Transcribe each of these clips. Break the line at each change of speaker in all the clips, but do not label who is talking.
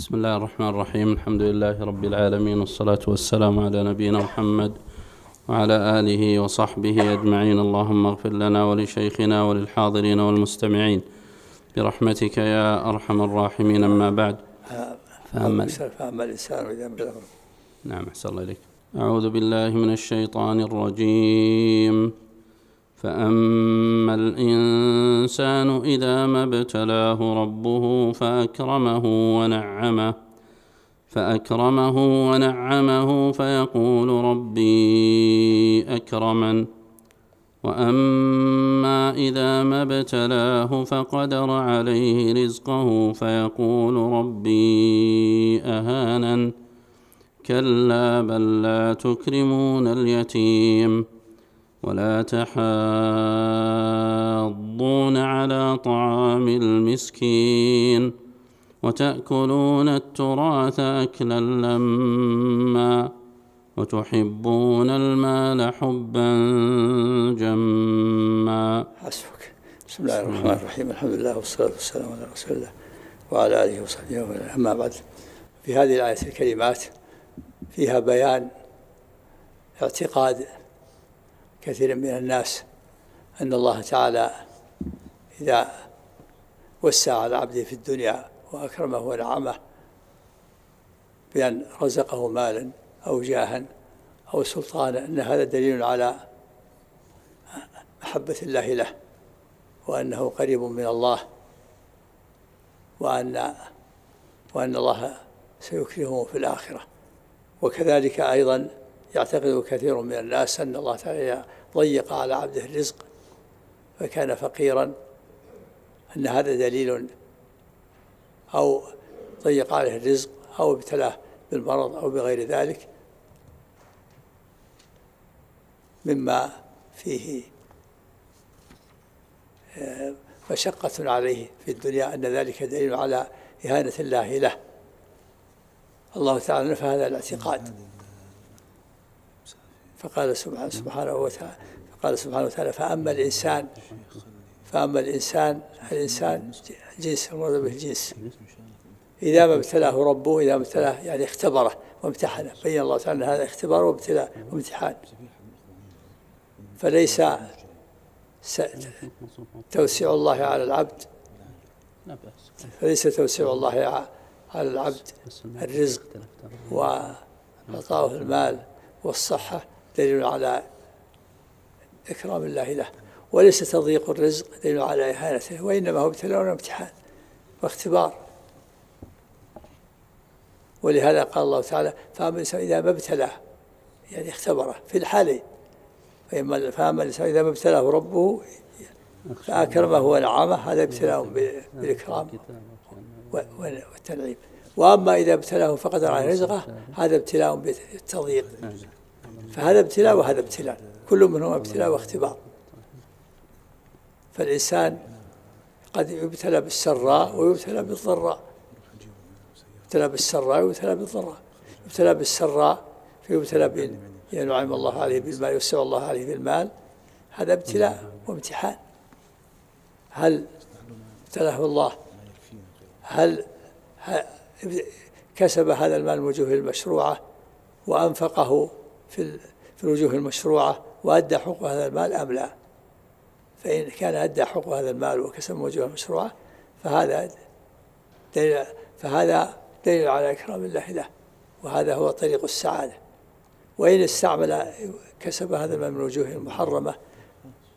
بسم الله الرحمن الرحيم الحمد لله رب العالمين والصلاة والسلام على نبينا محمد وعلى آله وصحبه أجمعين اللهم اغفر لنا ولشيخنا وللحاضرين والمستمعين برحمتك يا أرحم الراحمين أما بعد فأما
الإنسان
نعم أحسن الله إليك أعوذ بالله من الشيطان الرجيم فاما الانسان اذا ما ابتلاه ربه فاكرمه ونعمه فاكرمه ونعمه فيقول ربي اكرمن واما اذا ما ابتلاه فقدر عليه رزقه فيقول ربي اهانن كلا بل لا تكرمون اليتيم ولا تحاضون على طعام المسكين وتاكلون التراث اكلا لما وتحبون المال حبا جما حسبك
بسم الله الرحمن الرحيم الحمد لله والصلاة والسلام على رسول الله وعلى آله وصحبه ومن أما بعد في هذه الآية الكريمات فيها بيان اعتقاد كثير من الناس أن الله تعالى إذا وسع على عبده في الدنيا وأكرمه ونعمه بأن رزقه مالا أو جاها أو سلطانا أن هذا دليل على محبة الله له وأنه قريب من الله وأن وأن الله سيكرمه في الآخرة وكذلك أيضا يعتقد كثير من الناس أن الله تعالى ضيق على عبده الرزق فكان فقيرا أن هذا دليل أو ضيق عليه الرزق أو ابتلاه بالمرض أو بغير ذلك مما فيه آه، مشقة عليه في الدنيا أن ذلك دليل على إهانة الله له الله تعالى نفى هذا الاعتقاد فقال سبحانه, سبحانه وتعالى فقال سبحانه وتعالى فأما الإنسان فأما الإنسان الإنسان جنس المراد به الجنس إذا ما ابتلاه ربه إذا ما ابتلاه يعني اختبره وامتحنه بين الله تعالى هذا اختبار وابتلاء وامتحان فليس توسيع الله على العبد فليس توسيع الله على العبد الرزق وعطاؤه المال والصحة دليل على إكرام الله له وليس تضييق الرزق دليل على إهانته وإنما هو ابتلاء وامتحان واختبار ولهذا قال الله تعالى فأما الإنسان إذا ما ابتلاه يعني اختبره في الحالين فإما فأما الإنسان إذا ما ابتلاه ربه فأكرمه ونعمه هذا ابتلاء بالإكرام والتنعيم وأما إذا ابتلاه فقدر على رزقه هذا ابتلاء بالتضييق فهذا ابتلاء وهذا ابتلاء كل منهما ابتلاء واختبار فالإنسان قد يبتلى بالسراء ويبتلى بالضراء يبتلى بالسراء ويبتلى بالضراء يبتلى بالسراء فيبتلى بال ينعم الله عليه بالمال يسر الله عليه بالمال هذا ابتلاء وامتحان هل ابتلاه الله هل كسب هذا المال من وجوه المشروعة وأنفقه في في الوجوه المشروعة وأدى حقوق هذا المال أم لا فإن كان أدى حقوق هذا المال وكسب وجوه المشروعة فهذا دليل فهذا دليل على إكرام الله له وهذا هو طريق السعادة وإن استعمل كسب هذا المال من وجوه محرمة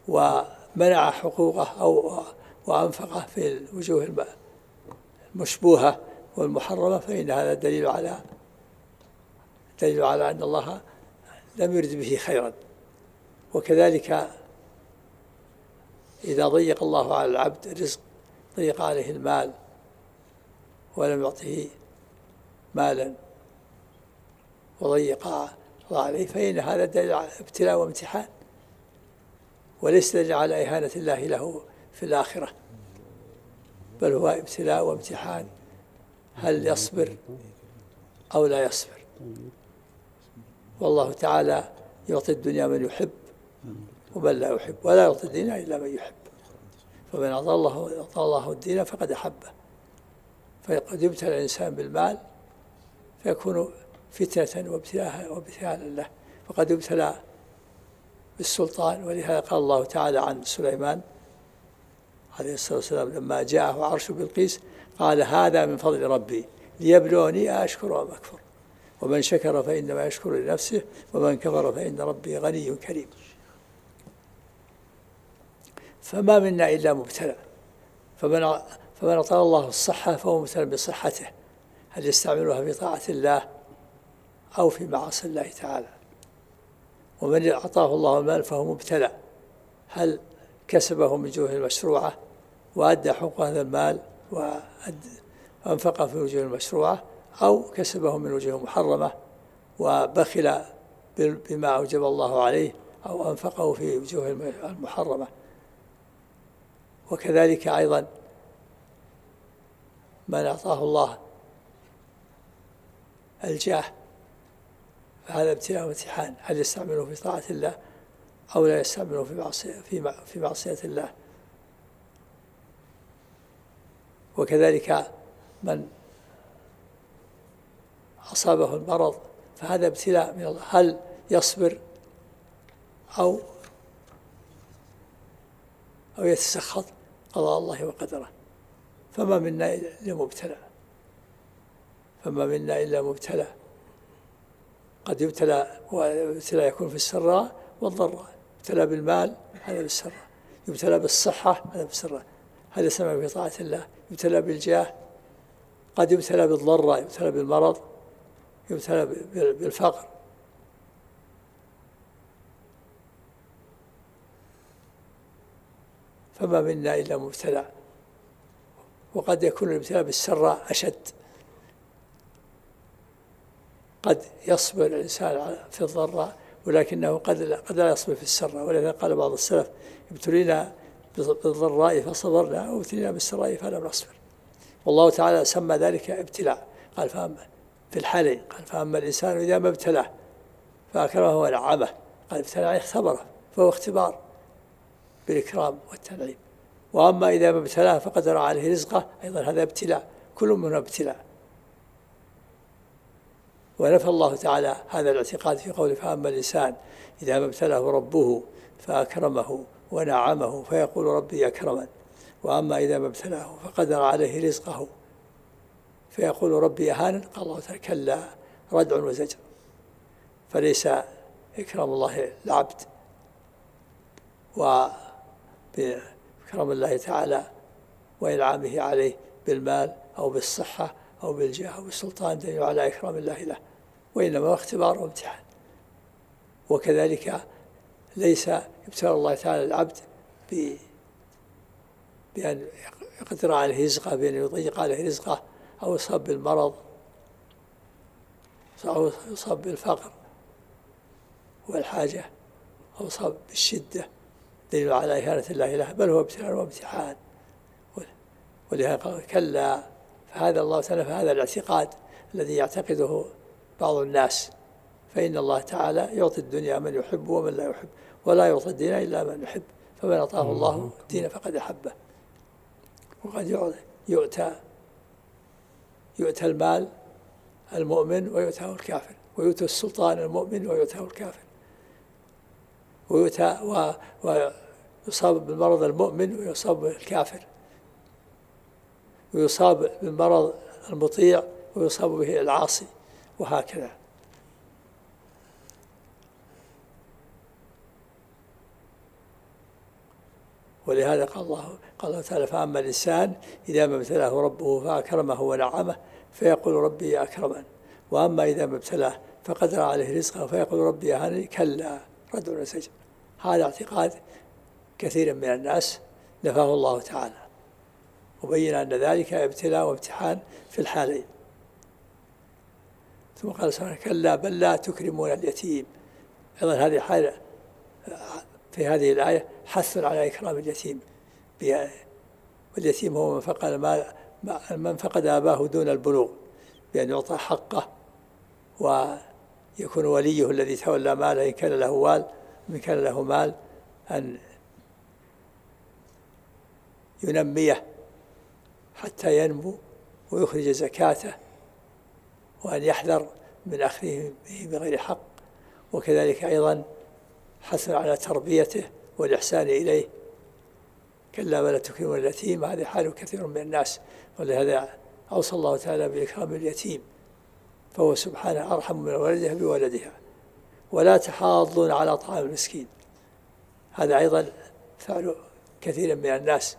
ومنع حقوقه أو وأنفقه في الوجوه المشبوهة والمحرمة فإن هذا دليل على دليل على أن الله لم يرد به خيرا وكذلك إذا ضيق الله على العبد الرزق ضيق عليه المال ولم يعطه مالا وضيق الله عليه فإن هذا دليل على ابتلاء وامتحان وليس دليل على إهانة الله له في الآخرة بل هو ابتلاء وامتحان هل يصبر أو لا يصبر والله تعالى يعطي الدنيا من يحب ومن لا يحب ولا يعطي الدين إلا من يحب فمن أعطى الله, أعطى الله الدين فقد أحبه فقد يبتلى الإنسان بالمال فيكون فتنة وابتلاء وابتلاء له فقد يبتلى بالسلطان ولهذا قال الله تعالى عن سليمان عليه الصلاة والسلام لما جاءه عرش بلقيس قال هذا من فضل ربي ليبلوني أشكر أم أكفر ومن شكر فإنما يشكر لنفسه ومن كفر فإن ربي غني كريم فما منا إلا مبتلى فمن فمن أعطاه الله الصحة فهو مبتلى بصحته هل يستعملها في طاعة الله أو في معاصي الله تعالى ومن أعطاه الله المال فهو مبتلى هل كسبه من جهه المشروعة وأدى حقوق هذا المال وأنفقه في وجوه المشروعة أو كسبه من وجه محرمة وبخل بما أوجب الله عليه أو أنفقه في وجوه المحرمة وكذلك أيضا من أعطاه الله الجاه فهذا ابتلاء وامتحان هل يستعمله في طاعة الله أو لا يستعمله في معصية في في معصية الله وكذلك من أصابه المرض فهذا ابتلاء من الله هل يصبر أو أو يتسخط قضاء الله وقدره فما منا إلا مبتلى فما منا إلا مبتلى قد يبتلى والابتلاء يكون في السراء والضراء يبتلى بالمال هذا بالسراء يبتلى بالصحة هذا بالسراء هذا سبب في طاعة الله يبتلى بالجاه قد يبتلى بالضراء يبتلى بالمرض يبتلى بالفقر فما منا إلا مبتلى وقد يكون الابتلاء بالسراء أشد قد يصبر الإنسان في الضراء ولكنه قد لا, قد لا يصبر في السراء ولذا قال بعض السلف ابتلينا بالضراء فصبرنا وابتلينا بالسراء فلم نصبر والله تعالى سمى ذلك ابتلاء قال فأما في الحلي قال فأما الإنسان إذا ما ابتلاه فأكرمه ونعمه قال ابتلاه اختبره فهو اختبار بالإكرام والتنعيم وأما إذا ما ابتلاه فقدر عليه رزقه أيضا هذا ابتلاء كل منه ابتلاء ونفى الله تعالى هذا الاعتقاد في قوله فأما الإنسان إذا ما ابتلاه ربه فأكرمه ونعمه فيقول ربي أكرمن وأما إذا ما ابتلاه فقدر عليه رزقه فيقول ربي أهان قال الله تعالى كلا ردع وزجر فليس إكرام الله العبد وبكرم الله تعالى وإنعامه عليه بالمال أو بالصحة أو بالجاه أو بالسلطان دليل على إكرام الله له وإنما هو اختبار وامتحان وكذلك ليس ابتلى الله تعالى العبد ب بأن يقدر عليه رزقه بأن يضيق عليه رزقه أو يصاب بالمرض أو يصاب بالفقر والحاجة أو يصاب بالشدة دليل على إهانة الله له بل هو ابتلاء وامتحان ولهذا كلا فهذا الله تعالى فهذا الاعتقاد الذي يعتقده بعض الناس فإن الله تعالى يعطي الدنيا من يحب ومن لا يحب ولا يعطي الدين إلا من يحب فمن أعطاه الله الدين فقد أحبه وقد يعطي يؤتى يؤتى المال المؤمن ويؤتاه الكافر ويؤتى السلطان المؤمن ويؤتاه الكافر ويؤتى و... ويصاب بالمرض المؤمن ويصاب الكافر ويصاب بالمرض المطيع ويصاب به العاصي وهكذا ولهذا قال الله قال الله تعالى فأما الإنسان إذا ما ابتلاه ربه فأكرمه ونعمه فيقول ربي أكرمن وأما إذا ما ابتلاه فقدر عليه رزقه فيقول ربي أهاني كلا رد ولا سجن هذا اعتقاد كثير من الناس نفاه الله تعالى وبين أن ذلك ابتلاء وامتحان في الحالين ثم قال سبحانه كلا بل لا تكرمون اليتيم أيضا هذه حالة في هذه الآية حث على إكرام اليتيم واليتيم هو من فقد ما من فقد أباه دون البلوغ بأن يعطى حقه ويكون وليه الذي تولى ماله إن كان له وال إن كان له مال أن ينميه حتى ينمو ويخرج زكاته وأن يحذر من أخذه بغير حق وكذلك أيضا حثنا على تربيته والإحسان إليه كلا ولا تكرم اليتيم هذه حال كثير من الناس ولهذا أوصى الله تعالى بإكرام اليتيم فهو سبحانه أرحم من ولدها بولدها ولا تحاضون على طعام المسكين هذا أيضا فعل كثير من الناس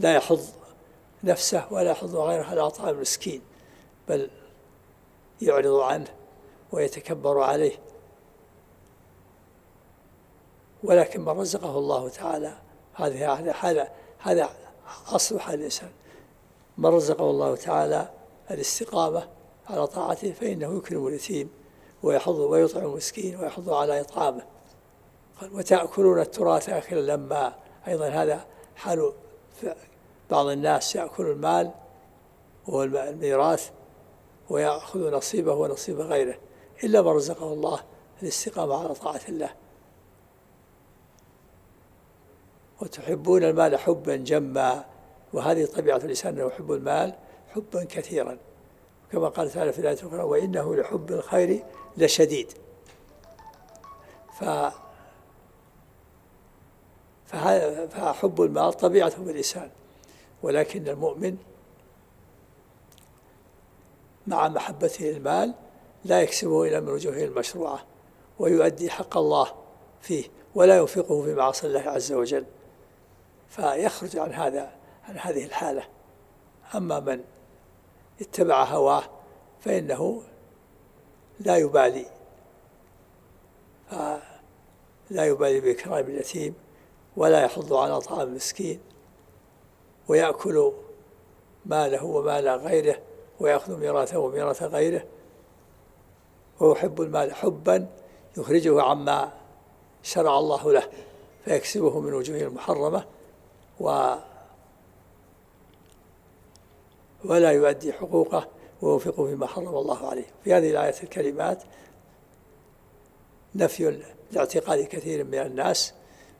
لا يحض نفسه ولا يحض غيره على طعام المسكين بل يعرض عنه ويتكبر عليه ولكن من رزقه الله تعالى هذه هذا هذا أصل حال الإنسان من رزقه الله تعالى الاستقامة على طاعته فإنه يكرم اليتيم ويحض ويطعم المسكين ويحض على إطعامه قال وتأكلون التراث أكلا لما أيضا هذا حال بعض الناس يأكل المال وهو الميراث ويأخذ نصيبه ونصيب غيره إلا ما رزقه الله الاستقامة على طاعة الله وتحبون المال حبا جما وهذه طبيعة الإنسان أنه يحب المال حبا كثيرا كما قال تعالى في الآية الأخرى وإنه لحب الخير لشديد ف فحب المال طبيعته بالإنسان ولكن المؤمن مع محبته للمال لا يكسبه إلا من وجوهه المشروعة ويؤدي حق الله فيه ولا ينفقه في معاصي الله عز وجل فيخرج عن هذا عن هذه الحالة أما من اتبع هواه فإنه لا يبالي لا يبالي بإكرام اليتيم ولا يحض على طعام المسكين ويأكل ماله ومال غيره ويأخذ ميراثه وميراث غيره ويحب المال حبا يخرجه عما شرع الله له فيكسبه من وجوه المحرمه و ولا يؤدي حقوقه وينفق فيما حرم الله عليه في هذه الآية الكلمات نفي لاعتقاد كثير من الناس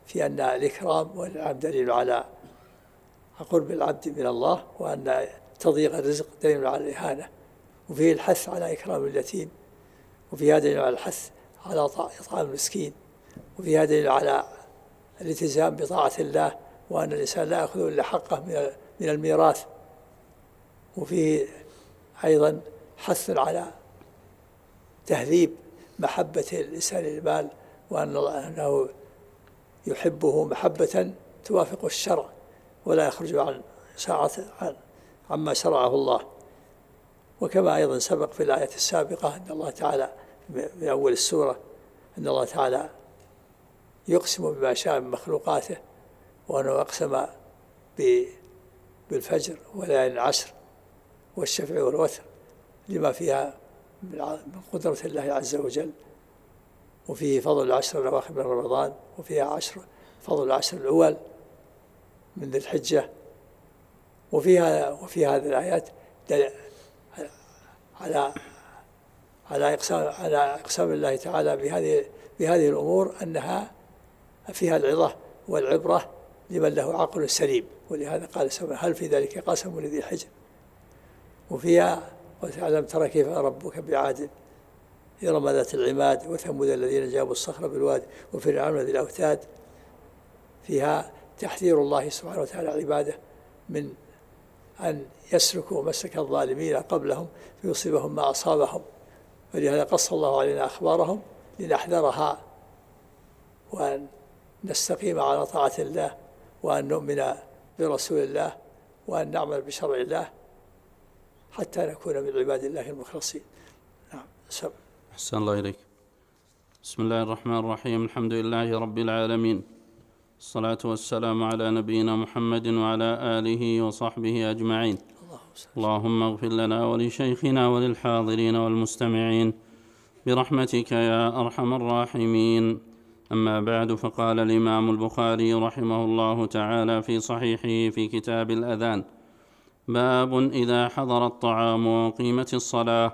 في أن الإكرام والإنعام دليل على قرب العبد من الله وأن تضييق الرزق دليل على الإهانة وفيه الحث على إكرام اليتيم وفيها دليل على الحث على إطعام المسكين وفيها دليل على الالتزام بطاعة الله وأن الإنسان لا يأخذ إلا حقه من الميراث وفيه أيضا حث على تهذيب محبة الإنسان للمال وأن أنه يحبه محبة توافق الشرع ولا يخرج عن ساعة عن عما شرعه الله وكما أيضا سبق في الآية السابقة أن الله تعالى في أول السورة أن الله تعالى يقسم بما شاء من مخلوقاته وأنه أقسم بالفجر وليالي العشر والشفع والوتر لما فيها من قدرة الله عز وجل وفيه فضل العشر الأواخر من رمضان وفيها عشر فضل العشر الأول من ذي الحجة وفيها وفي هذه الآيات على على إقسام على إقسام الله تعالى بهذه بهذه الأمور أنها فيها العظة والعبرة لمن له عقل سليم ولهذا قال سبحانه هل في ذلك قسم لذي حجر وفيها ألم ترى كيف ربك بعاد إرم ذات العماد وثمود الذين جابوا الصخر بالواد وفرعون ذي الأوتاد فيها تحذير الله سبحانه وتعالى عباده من أن يسلكوا مسلك الظالمين قبلهم فيصيبهم ما أصابهم ولهذا قص الله علينا أخبارهم لنحذرها وأن نستقيم على طاعة الله وأن نؤمن برسول الله وأن نعمل بشرع الله حتى نكون من عباد الله المخلصين نعم سب.
أحسن الله إليك بسم الله الرحمن الرحيم الحمد لله رب العالمين الصلاة والسلام على نبينا محمد وعلى آله وصحبه أجمعين اللهم اغفر لنا ولشيخنا وللحاضرين والمستمعين برحمتك يا أرحم الراحمين أما بعد فقال الإمام البخاري رحمه الله تعالى في صحيحه في كتاب الأذان باب إذا حضر الطعام وقيمت الصلاة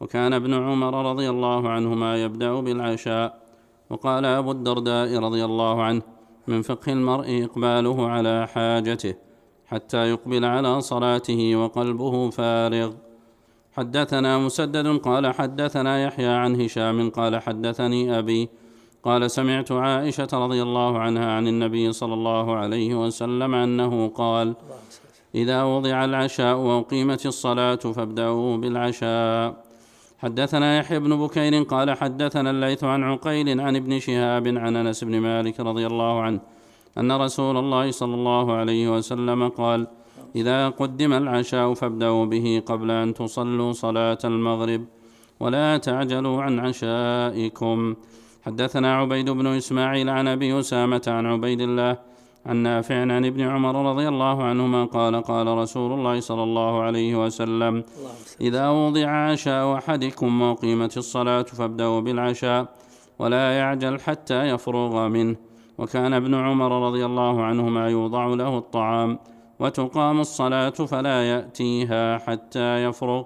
وكان ابن عمر رضي الله عنهما يبدأ بالعشاء وقال أبو الدرداء رضي الله عنه من فقه المرء إقباله على حاجته حتى يقبل على صلاته وقلبه فارغ حدثنا مسدد قال حدثنا يحيى عن هشام قال حدثني أبي قال سمعت عائشة رضي الله عنها عن النبي صلى الله عليه وسلم أنه قال إذا وضع العشاء وأقيمت الصلاة فابدأوا بالعشاء حدثنا يحيى بن بكير قال حدثنا الليث عن عقيل عن ابن شهاب عن أنس بن مالك رضي الله عنه أن رسول الله صلى الله عليه وسلم قال إذا قدم العشاء فابدأوا به قبل أن تصلوا صلاة المغرب ولا تعجلوا عن عشائكم حدثنا عبيد بن إسماعيل عن أبي أسامة عن عبيد الله عن نافع عن ابن عمر رضي الله عنهما قال قال رسول الله صلى الله عليه وسلم إذا وضع عشاء أحدكم واقيمت الصلاة فابدأوا بالعشاء ولا يعجل حتى يفرغ منه وكان ابن عمر رضي الله عنهما يوضع له الطعام وتقام الصلاة فلا يأتيها حتى يفرغ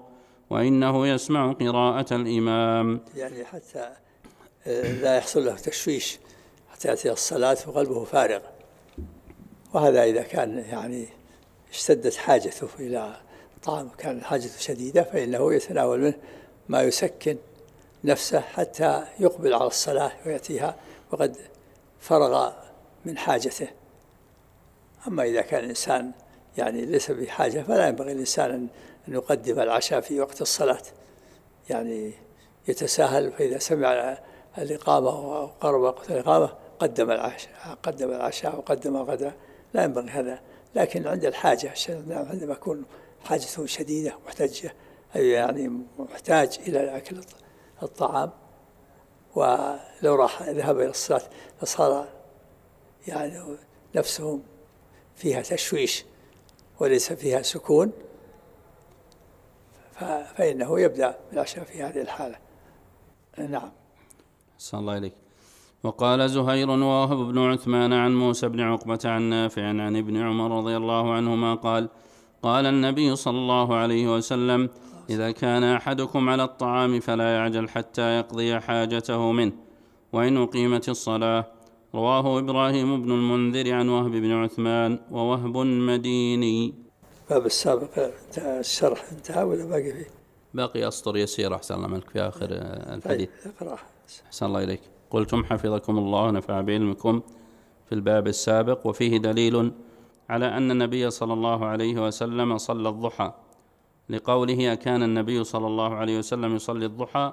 وإنه يسمع قراءة الإمام
يعني حتى لا يحصل له تشويش حتى يأتي الصلاة وقلبه فارغ وهذا إذا كان يعني اشتدت حاجته إلى طعام كان حاجته شديدة فإنه يتناول منه ما يسكن نفسه حتى يقبل على الصلاة ويأتيها وقد فرغ من حاجته أما إذا كان الإنسان يعني ليس بحاجة فلا ينبغي الإنسان أن يقدم العشاء في وقت الصلاة يعني يتساهل فإذا سمع الإقامة وقرب وقت الإقامة قدم العشاء قدم العشاء وقدم الغداء لا ينبغي هذا لكن عند الحاجة عندما يكون حاجته شديدة محتاجة يعني محتاج إلى أكل الطعام ولو راح ذهب إلى الصلاة فصار يعني نفسه فيها تشويش وليس فيها سكون فإنه يبدأ بالعشاء في هذه الحالة نعم
صلى الله إليك وقال زهير ووهب بن عثمان عن موسى بن عقبة عن نافع عن ابن عمر رضي الله عنهما قال قال النبي صلى الله عليه وسلم إذا كان أحدكم على الطعام فلا يعجل حتى يقضي حاجته منه وإن أقيمت الصلاة رواه إبراهيم بن المنذر عن وهب بن عثمان ووهب مديني
باب السابق الشرح انتهى ولا باقي فيه؟
باقي أسطر يسير أحسن الله ملك في آخر طيب، الحديث. أحسن الله إليك قلتم حفظكم الله ونفع بعلمكم في الباب السابق وفيه دليل على أن النبي صلى الله عليه وسلم صلى الضحى لقوله أكان النبي صلى الله عليه وسلم يصلي الضحى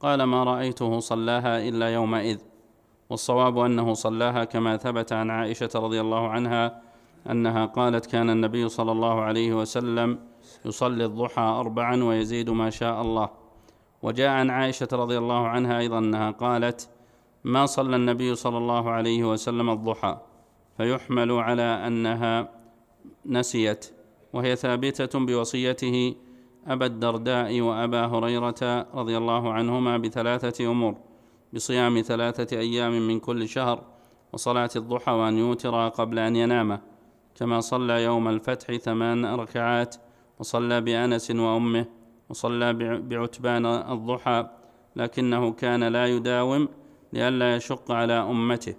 قال ما رأيته صلاها إلا يومئذ والصواب أنه صلاها كما ثبت عن عائشة رضي الله عنها أنها قالت كان النبي صلى الله عليه وسلم يصلي الضحى أربعا ويزيد ما شاء الله وجاء عن عائشة رضي الله عنها أيضا أنها قالت ما صلى النبي صلى الله عليه وسلم الضحى فيحمل على أنها نسيت وهي ثابتة بوصيته أبا الدرداء وأبا هريرة رضي الله عنهما بثلاثة أمور بصيام ثلاثة أيام من كل شهر وصلاة الضحى وأن يوتر قبل أن ينام كما صلى يوم الفتح ثمان ركعات وصلى بأنس وأمه وصلى بعتبان الضحى لكنه كان لا يداوم لئلا يشق على أمته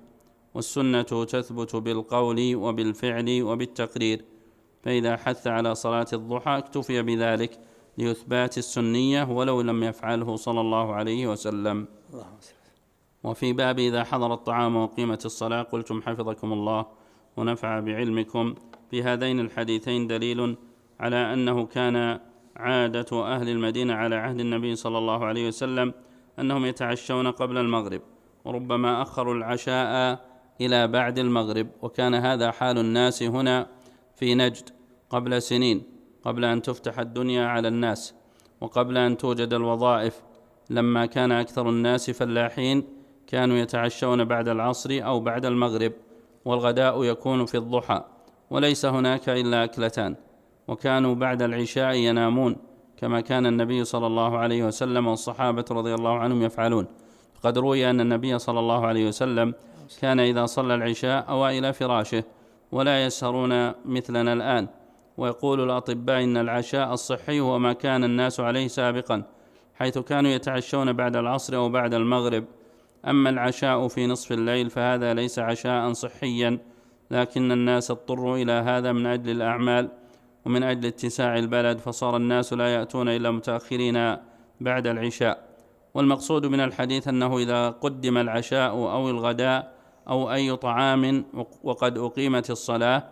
والسنة تثبت بالقول وبالفعل وبالتقرير فإذا حث على صلاة الضحى اكتفي بذلك لإثبات السنية ولو لم يفعله صلى الله عليه وسلم وفي باب إذا حضر الطعام وقيمة الصلاة قلتم حفظكم الله ونفع بعلمكم في هذين الحديثين دليل على أنه كان عادة أهل المدينة على عهد النبي صلى الله عليه وسلم أنهم يتعشون قبل المغرب وربما أخروا العشاء إلى بعد المغرب وكان هذا حال الناس هنا في نجد قبل سنين قبل أن تفتح الدنيا على الناس وقبل أن توجد الوظائف لما كان أكثر الناس فلاحين كانوا يتعشون بعد العصر أو بعد المغرب والغداء يكون في الضحى وليس هناك إلا أكلتان وكانوا بعد العشاء ينامون كما كان النبي صلى الله عليه وسلم والصحابة رضي الله عنهم يفعلون قد روي أن النبي صلى الله عليه وسلم كان إذا صلى العشاء أوى إلى فراشه ولا يسهرون مثلنا الآن ويقول الأطباء إن العشاء الصحي هو ما كان الناس عليه سابقا حيث كانوا يتعشون بعد العصر أو بعد المغرب أما العشاء في نصف الليل فهذا ليس عشاء صحيا لكن الناس اضطروا إلى هذا من أجل الأعمال ومن أجل اتساع البلد فصار الناس لا يأتون إلا متأخرين بعد العشاء والمقصود من الحديث أنه إذا قدم العشاء أو الغداء أو أي طعام وقد أقيمت الصلاة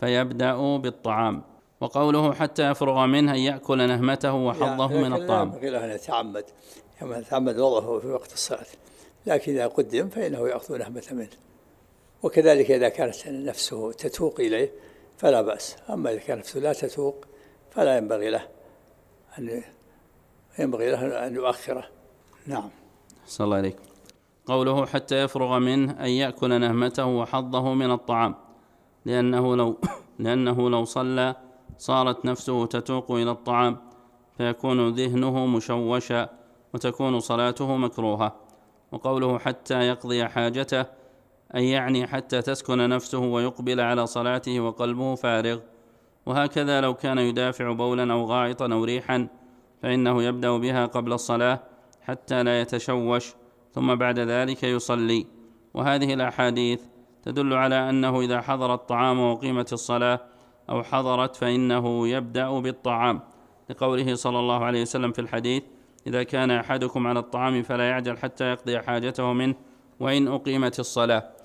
فيبدأ بالطعام وقوله حتى يفرغ منه أن يأكل نهمته وحظه من الطعام
لا أن يتعمد كما تعمد وضعه في وقت الصلاة لكن إذا قدم فإنه يأخذ نهمة منه وكذلك إذا كانت نفسه تتوق إليه فلا بأس أما إذا كان نفسه لا تتوق فلا ينبغي له أن ينبغي له أن يؤخره نعم
صلى الله عليكم قوله حتى يفرغ منه أن يأكل نهمته وحظه من الطعام لأنه لو لأنه لو صلى صارت نفسه تتوق إلى الطعام فيكون ذهنه مشوشا وتكون صلاته مكروهة وقوله حتى يقضي حاجته أي يعني حتى تسكن نفسه ويقبل على صلاته وقلبه فارغ وهكذا لو كان يدافع بولا أو غائطا أو ريحا فإنه يبدأ بها قبل الصلاة حتى لا يتشوش ثم بعد ذلك يصلي وهذه الأحاديث تدل على أنه إذا حضر الطعام وقيمة الصلاة أو حضرت فإنه يبدأ بالطعام لقوله صلى الله عليه وسلم في الحديث إذا كان أحدكم على الطعام فلا يعجل حتى يقضي حاجته منه وإن أقيمت الصلاة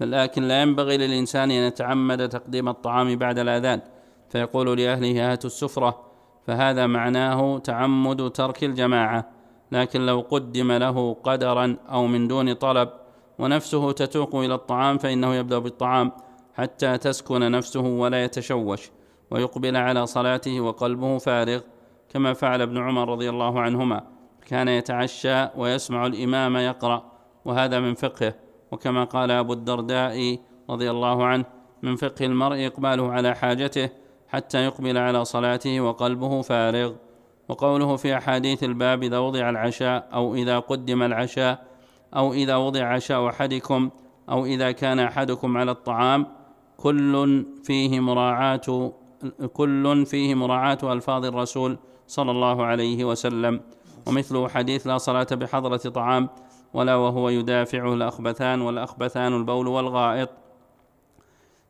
لكن لا ينبغي للإنسان أن يتعمد تقديم الطعام بعد الأذان فيقول لأهله هاتوا السفرة فهذا معناه تعمد ترك الجماعة لكن لو قدم له قدرا أو من دون طلب ونفسه تتوق إلى الطعام فإنه يبدأ بالطعام حتى تسكن نفسه ولا يتشوش ويقبل على صلاته وقلبه فارغ كما فعل ابن عمر رضي الله عنهما كان يتعشى ويسمع الإمام يقرأ وهذا من فقهه وكما قال أبو الدرداء رضي الله عنه من فقه المرء إقباله على حاجته حتى يقبل على صلاته وقلبه فارغ وقوله في أحاديث الباب إذا وضع العشاء أو إذا قدم العشاء أو إذا وضع عشاء أحدكم أو إذا كان أحدكم على الطعام كل فيه مراعاة كل فيه مراعاة ألفاظ الرسول صلى الله عليه وسلم ومثله حديث لا صلاة بحضرة طعام ولا وهو يدافعه الأخبثان والأخبثان البول والغائط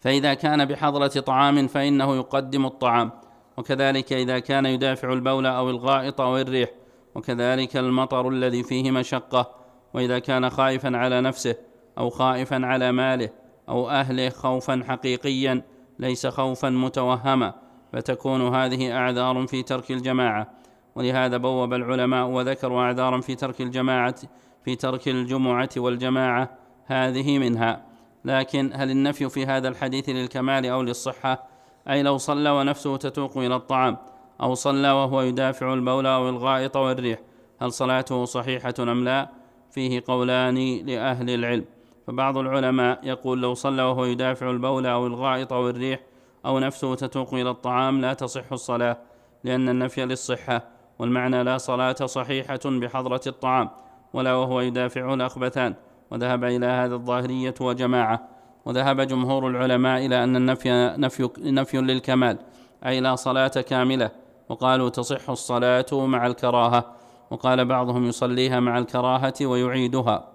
فإذا كان بحضرة طعام فإنه يقدم الطعام وكذلك إذا كان يدافع البول أو الغائط أو الريح وكذلك المطر الذي فيه مشقة وإذا كان خائفا على نفسه أو خائفا على ماله أو أهله خوفا حقيقيا ليس خوفا متوهما فتكون هذه أعذار في ترك الجماعة ولهذا بوب العلماء وذكروا أعذارا في ترك الجماعة في ترك الجمعة والجماعة هذه منها لكن هل النفي في هذا الحديث للكمال أو للصحة أي لو صلى ونفسه تتوق إلى الطعام أو صلى وهو يدافع البول أو الغائط والريح هل صلاته صحيحة أم لا فيه قولان لأهل العلم فبعض العلماء يقول لو صلى وهو يدافع البول أو الغائط أو الريح أو نفسه تتوق إلى الطعام لا تصح الصلاة لأن النفي للصحة والمعنى لا صلاة صحيحة بحضرة الطعام ولا وهو يدافع الأخبثان وذهب إلى هذا الظاهرية وجماعة وذهب جمهور العلماء إلى أن النفي نفي, نفي للكمال أي لا صلاة كاملة وقالوا تصح الصلاة مع الكراهة وقال بعضهم يصليها مع الكراهة ويعيدها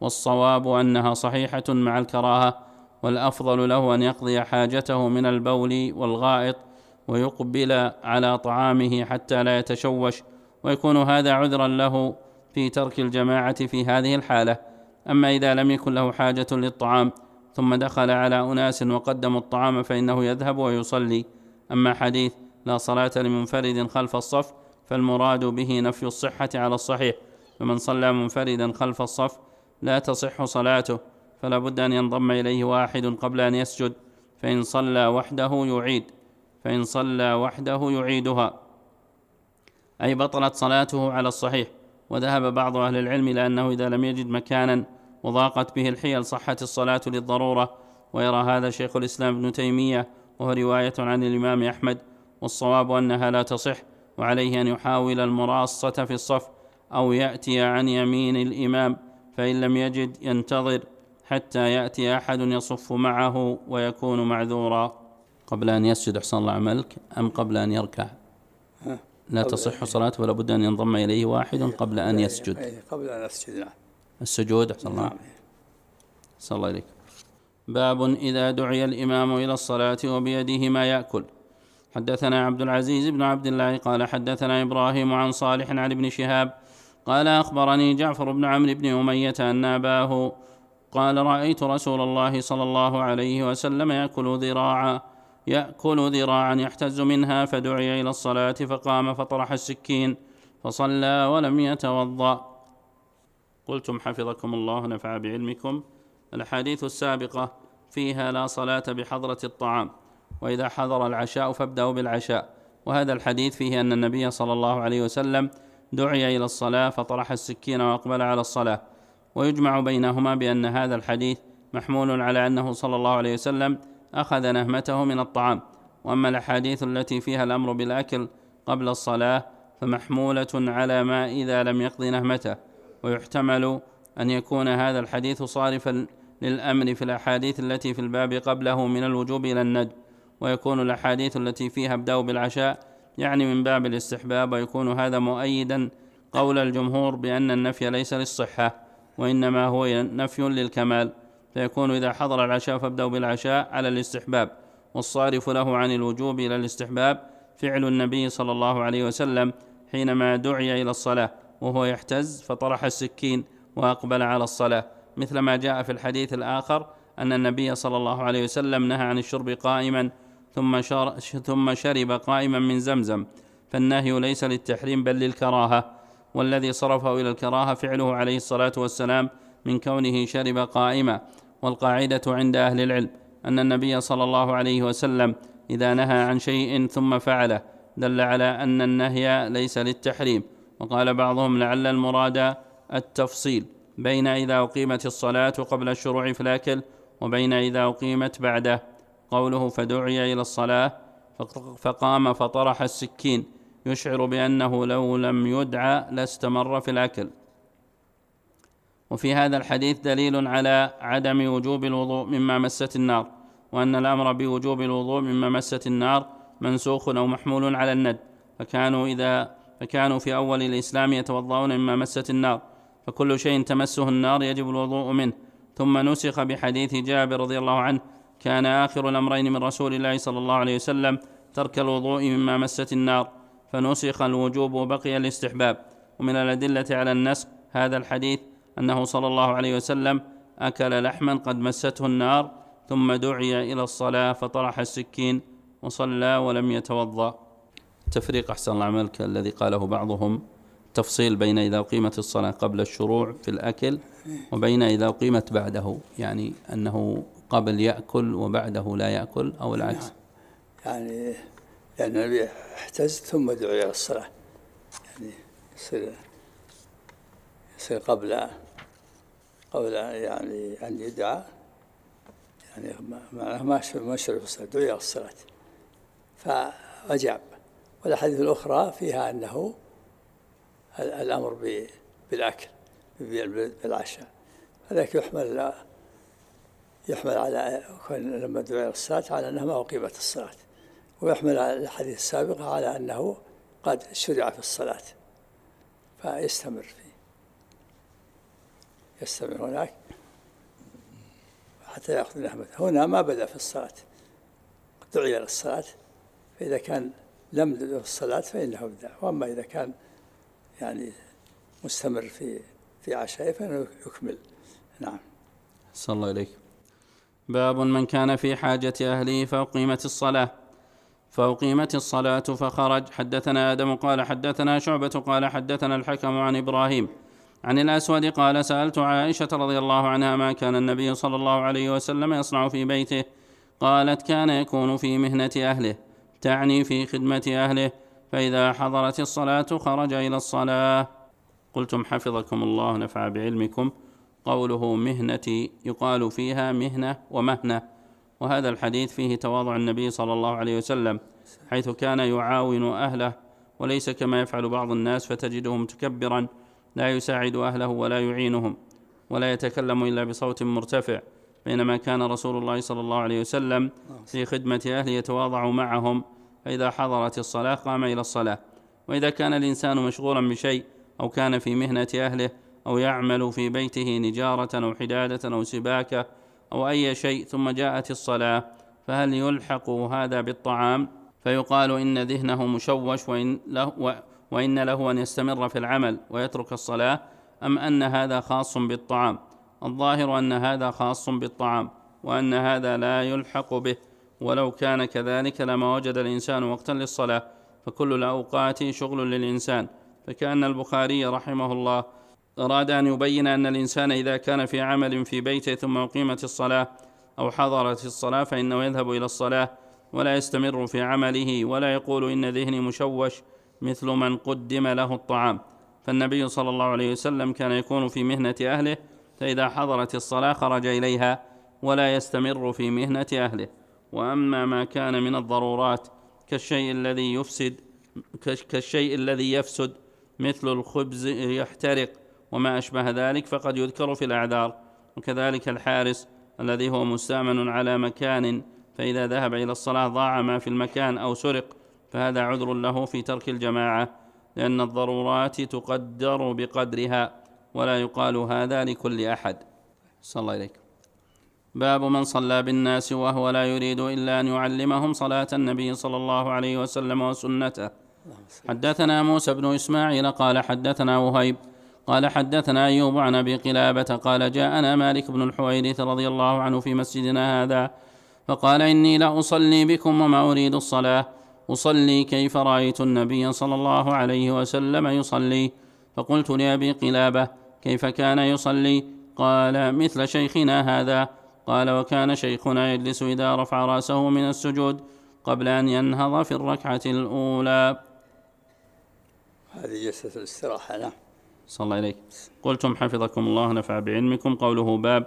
والصواب أنها صحيحة مع الكراهة والأفضل له أن يقضي حاجته من البول والغائط ويقبل على طعامه حتى لا يتشوش ويكون هذا عذرا له في ترك الجماعة في هذه الحالة أما إذا لم يكن له حاجة للطعام ثم دخل على أناس وقدموا الطعام فإنه يذهب ويصلي أما حديث لا صلاة لمنفرد خلف الصف فالمراد به نفي الصحة على الصحيح فمن صلى منفردا خلف الصف لا تصح صلاته فلا بد أن ينضم إليه واحد قبل أن يسجد فإن صلى وحده يعيد فإن صلى وحده يعيدها أي بطلت صلاته على الصحيح وذهب بعض أهل العلم إلى أنه إذا لم يجد مكانا وضاقت به الحيل صحت الصلاة للضرورة ويرى هذا شيخ الإسلام ابن تيمية وهو رواية عن الإمام أحمد والصواب أنها لا تصح وعليه أن يحاول المراصة في الصف أو يأتي عن يمين الإمام فإن لم يجد ينتظر حتى يأتي أحد يصف معه ويكون معذورا قبل أن يسجد أحسن الله عملك أم قبل أن يركع لا تصح صلاته ولا بد أن ينضم إليه واحد قبل أن يسجد
إيه، قبل أن يسجد نعم
السجود أحسن الله نعم. صلى الله عليك باب إذا دعي الإمام إلى الصلاة وبيده ما يأكل حدثنا عبد العزيز بن عبد الله قال حدثنا إبراهيم عن صالح عن ابن شهاب قال أخبرني جعفر بن عمرو بن أمية أن أباه قال رأيت رسول الله صلى الله عليه وسلم يأكل ذراعا يأكل ذراعا يحتز منها فدعي إلى الصلاة فقام فطرح السكين فصلى ولم يتوضأ قلتم حفظكم الله نفع بعلمكم الأحاديث السابقة فيها لا صلاة بحضرة الطعام وإذا حضر العشاء فابدأوا بالعشاء وهذا الحديث فيه أن النبي صلى الله عليه وسلم دعي إلى الصلاة فطرح السكين وأقبل على الصلاة ويجمع بينهما بأن هذا الحديث محمول على أنه صلى الله عليه وسلم أخذ نهمته من الطعام وأما الأحاديث التي فيها الأمر بالأكل قبل الصلاة فمحمولة على ما إذا لم يقض نهمته ويحتمل أن يكون هذا الحديث صارفا للأمر في الأحاديث التي في الباب قبله من الوجوب إلى الندب ويكون الأحاديث التي فيها ابدأوا بالعشاء يعني من باب الاستحباب ويكون هذا مؤيدا قول الجمهور بأن النفي ليس للصحة وإنما هو نفي للكمال فيكون إذا حضر العشاء فابدأوا بالعشاء على الاستحباب والصارف له عن الوجوب إلى الاستحباب فعل النبي صلى الله عليه وسلم حينما دعي إلى الصلاة وهو يحتز فطرح السكين وأقبل على الصلاة مثل ما جاء في الحديث الآخر أن النبي صلى الله عليه وسلم نهى عن الشرب قائما ثم شر ثم شرب قائما من زمزم فالنهي ليس للتحريم بل للكراهة والذي صرفه إلى الكراهة فعله عليه الصلاة والسلام من كونه شرب قائما والقاعده عند اهل العلم ان النبي صلى الله عليه وسلم اذا نهى عن شيء ثم فعله دل على ان النهي ليس للتحريم وقال بعضهم لعل المراد التفصيل بين اذا اقيمت الصلاه قبل الشروع في الاكل وبين اذا اقيمت بعده قوله فدعي الى الصلاه فقام فطرح السكين يشعر بانه لو لم يدعى لاستمر في الاكل وفي هذا الحديث دليل على عدم وجوب الوضوء مما مست النار وأن الأمر بوجوب الوضوء مما مست النار منسوخ أو محمول على الند فكانوا إذا فكانوا في أول الإسلام يتوضأون مما مست النار فكل شيء تمسه النار يجب الوضوء منه ثم نسخ بحديث جابر رضي الله عنه كان آخر الأمرين من رسول الله صلى الله عليه وسلم ترك الوضوء مما مست النار فنسخ الوجوب وبقي الاستحباب ومن الأدلة على النسخ هذا الحديث أنه صلى الله عليه وسلم أكل لحما قد مسته النار ثم دعي إلى الصلاة فطرح السكين وصلى ولم يتوضأ تفريق أحسن الله عملك الذي قاله بعضهم تفصيل بين إذا أقيمت الصلاة قبل الشروع في الأكل وبين إذا أقيمت بعده يعني أنه قبل يأكل وبعده لا يأكل أو العكس نعم.
يعني لأن يعني النبي احتز ثم دعي إلى الصلاة يعني يصير يصير قبل قول يعني أن يدعى يعني معناه ما شرف الصلاة دعي الصلاة فأجاب والأحاديث الأخرى فيها أنه الأمر بالأكل بالعشاء ولكن يحمل يحمل على لما دعي الصلاة على أنها ما أقيمت الصلاة ويحمل على الحديث السابق على أنه قد شرع في الصلاة فيستمر فيه يستمر هناك حتى يأخذ لحمته هنا ما بدأ في الصلاة دعي للصلاة فإذا كان لم في الصلاة فإنه يبدأ وأما إذا كان يعني مستمر في في عشائه فإنه يكمل نعم
صلى الله إليك باب من كان في حاجة أهله فأقيمت الصلاة فأقيمت الصلاة فخرج حدثنا آدم قال حدثنا شعبة قال حدثنا الحكم عن إبراهيم عن الأسود قال سألت عائشة رضي الله عنها ما كان النبي صلى الله عليه وسلم يصنع في بيته قالت كان يكون في مهنة أهله تعني في خدمة أهله فإذا حضرت الصلاة خرج إلى الصلاة قلتم حفظكم الله نفع بعلمكم قوله مهنة يقال فيها مهنة ومهنة وهذا الحديث فيه تواضع النبي صلى الله عليه وسلم حيث كان يعاون أهله وليس كما يفعل بعض الناس فتجدهم متكبرا لا يساعد اهله ولا يعينهم ولا يتكلم الا بصوت مرتفع بينما كان رسول الله صلى الله عليه وسلم في خدمه اهله يتواضع معهم فاذا حضرت الصلاه قام الى الصلاه واذا كان الانسان مشغولا بشيء او كان في مهنه اهله او يعمل في بيته نجاره او حداده او سباكه او اي شيء ثم جاءت الصلاه فهل يلحق هذا بالطعام فيقال ان ذهنه مشوش وان له وإن له أن يستمر في العمل ويترك الصلاة أم أن هذا خاص بالطعام الظاهر أن هذا خاص بالطعام وأن هذا لا يلحق به ولو كان كذلك لما وجد الإنسان وقتا للصلاة فكل الأوقات شغل للإنسان فكأن البخاري رحمه الله أراد أن يبين أن الإنسان إذا كان في عمل في بيته ثم أقيمت الصلاة أو حضرت الصلاة فإنه يذهب إلى الصلاة ولا يستمر في عمله ولا يقول إن ذهني مشوش مثل من قدم له الطعام فالنبي صلى الله عليه وسلم كان يكون في مهنة أهله فإذا حضرت الصلاة خرج إليها ولا يستمر في مهنة أهله وأما ما كان من الضرورات كالشيء الذي يفسد كالشيء الذي يفسد مثل الخبز يحترق وما أشبه ذلك فقد يذكر في الأعذار وكذلك الحارس الذي هو مستأمن على مكان فإذا ذهب إلى الصلاة ضاع ما في المكان أو سرق فهذا عذر له في ترك الجماعة لأن الضرورات تقدر بقدرها ولا يقال هذا لكل أحد صلى الله عليك باب من صلى بالناس وهو لا يريد إلا أن يعلمهم صلاة النبي صلى الله عليه وسلم وسنته حدثنا موسى بن إسماعيل قال حدثنا وهيب قال حدثنا أيوب عن أبي قلابة قال جاءنا مالك بن الحويرث رضي الله عنه في مسجدنا هذا فقال إني لا أصلي بكم وما أريد الصلاة أصلي كيف رأيت النبي صلى الله عليه وسلم يصلي فقلت لأبي قلابة كيف كان يصلي قال مثل شيخنا هذا قال وكان شيخنا يجلس إذا رفع رأسه من السجود قبل أن ينهض في الركعة الأولى
هذه جلسة الاستراحة نعم
صلى الله عليك قلتم حفظكم الله نفع بعلمكم قوله باب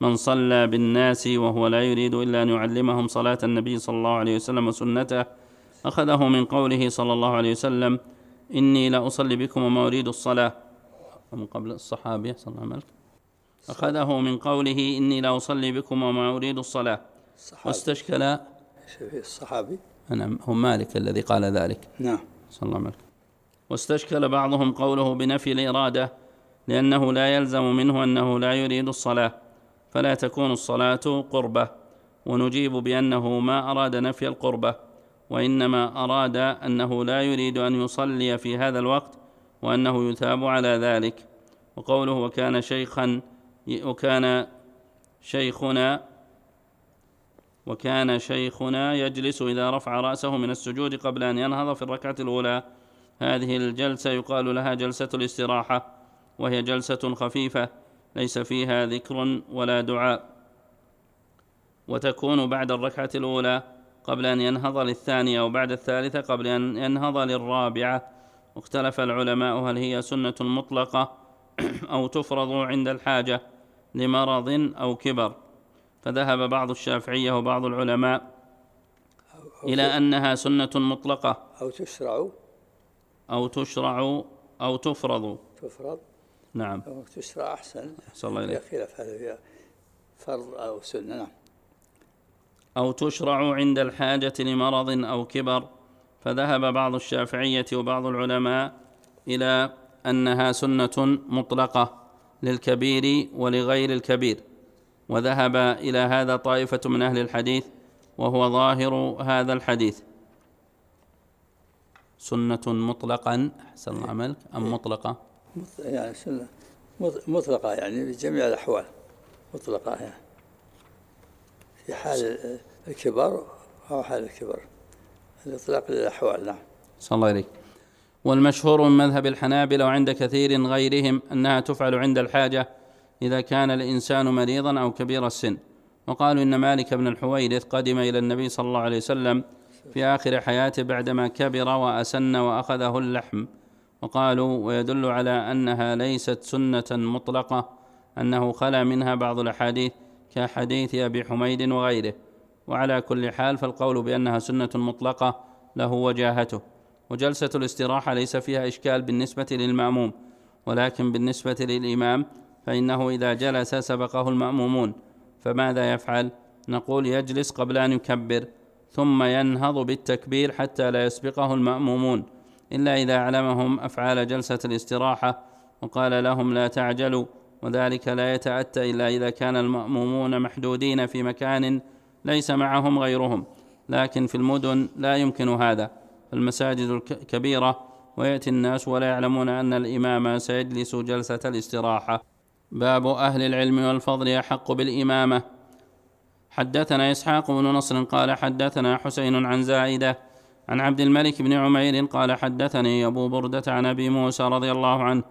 من صلى بالناس وهو لا يريد إلا أن يعلمهم صلاة النبي صلى الله عليه وسلم وسنته أخذه من قوله صلى الله عليه وسلم إني لا أصلي بكم وما أريد الصلاة من قبل الصحابي صلى الله عليه وسلم أخذه من قوله إني لا أصلي بكم وما أريد الصلاة الصحابي. واستشكل
الصحابي
نعم هو مالك الذي قال ذلك نعم صلى الله عليه وسلم واستشكل بعضهم قوله بنفي الإرادة لأنه لا يلزم منه أنه لا يريد الصلاة فلا تكون الصلاة قربة ونجيب بأنه ما أراد نفي القربة وانما اراد انه لا يريد ان يصلي في هذا الوقت وانه يثاب على ذلك وقوله وكان شيخا وكان شيخنا وكان شيخنا يجلس إذا رفع رأسه من السجود قبل أن ينهض في الركعة الأولى هذه الجلسة يقال لها جلسة الاستراحة وهي جلسة خفيفة ليس فيها ذكر ولا دعاء وتكون بعد الركعة الأولى قبل أن ينهض للثانية وبعد الثالثة قبل أن ينهض للرابعة واختلف العلماء هل هي سنة مطلقة أو تفرض عند الحاجة لمرض أو كبر فذهب بعض الشافعية وبعض العلماء إلى أنها سنة مطلقة
أو تشرع
أو تشرع أو تفرض
تفرض نعم أو تشرع أحسن أحسن الله إليك خلاف هذا فرض أو سنة نعم
أو تشرع عند الحاجة لمرض أو كبر فذهب بعض الشافعية وبعض العلماء إلى أنها سنة مطلقة للكبير ولغير الكبير وذهب إلى هذا طائفة من أهل الحديث وهو ظاهر هذا الحديث سنة مطلقا أحسن الله عملك أم إيه. مطلقة؟
يعني سنة مطلقة يعني بجميع الأحوال مطلقة يعني في حال الكبر أو حال الكبر الإطلاق للأحوال نعم
صلى الله عليه والمشهور من مذهب الحنابلة وعند كثير غيرهم أنها تفعل عند الحاجة إذا كان الإنسان مريضا أو كبير السن وقالوا إن مالك بن الحويرث قدم إلى النبي صلى الله عليه وسلم في آخر حياته بعدما كبر وأسن وأخذه اللحم وقالوا ويدل على أنها ليست سنة مطلقة أنه خلا منها بعض الأحاديث كحديث أبي حميد وغيره وعلى كل حال فالقول بأنها سنة مطلقة له وجاهته وجلسة الاستراحة ليس فيها إشكال بالنسبة للمأموم ولكن بالنسبة للإمام فإنه إذا جلس سبقه المأمومون فماذا يفعل؟ نقول يجلس قبل أن يكبر ثم ينهض بالتكبير حتى لا يسبقه المأمومون إلا إذا علمهم أفعال جلسة الاستراحة وقال لهم لا تعجلوا وذلك لا يتأتى إلا إذا كان المأمومون محدودين في مكان ليس معهم غيرهم لكن في المدن لا يمكن هذا المساجد الكبيرة ويأتي الناس ولا يعلمون أن الإمام سيجلس جلسة الاستراحة باب أهل العلم والفضل أحق بالإمامة حدثنا إسحاق بن نصر قال حدثنا حسين عن زائدة عن عبد الملك بن عمير قال حدثني أبو بردة عن أبي موسى رضي الله عنه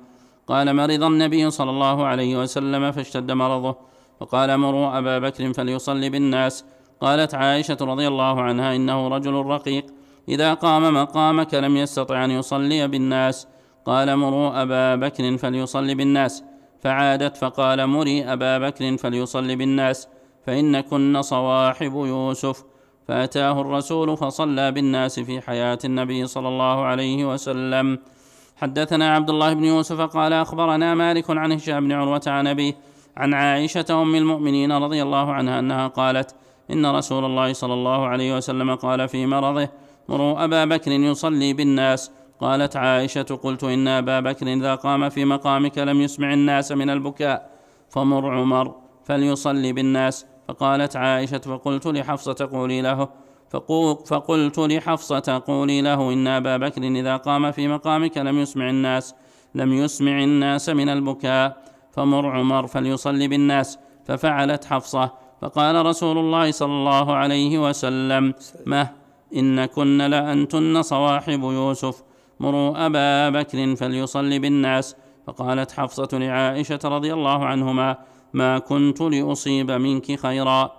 قال مرض النبي صلى الله عليه وسلم فاشتد مرضه فقال مروا أبا بكر فليصلي بالناس قالت عائشة رضي الله عنها إنه رجل رقيق إذا قام مقامك لم يستطع أن يصلي بالناس قال مروا أبا بكر فليصلي بالناس فعادت فقال مري أبا بكر فليصلي بالناس فإنكن صواحب يوسف فأتاه الرسول فصلى بالناس في حياة النبي صلى الله عليه وسلم حدثنا عبد الله بن يوسف قال أخبرنا مالك عن هشام بن عروة عن أبيه عن عائشة أم المؤمنين رضي الله عنها أنها قالت إن رسول الله صلى الله عليه وسلم قال في مرضه مروا أبا بكر يصلي بالناس قالت عائشة قلت إن أبا بكر إذا قام في مقامك لم يسمع الناس من البكاء فمر عمر فليصلي بالناس فقالت عائشة فقلت لحفصة قولي له فقلت لحفصة قولي له إن أبا بكر إذا قام في مقامك لم يسمع الناس لم يسمع الناس من البكاء فمر عمر فليصلي بالناس ففعلت حفصة فقال رسول الله صلى الله عليه وسلم مه إن كن لأنتن صواحب يوسف مروا أبا بكر فليصلي بالناس فقالت حفصة لعائشة رضي الله عنهما ما كنت لأصيب منك خيرا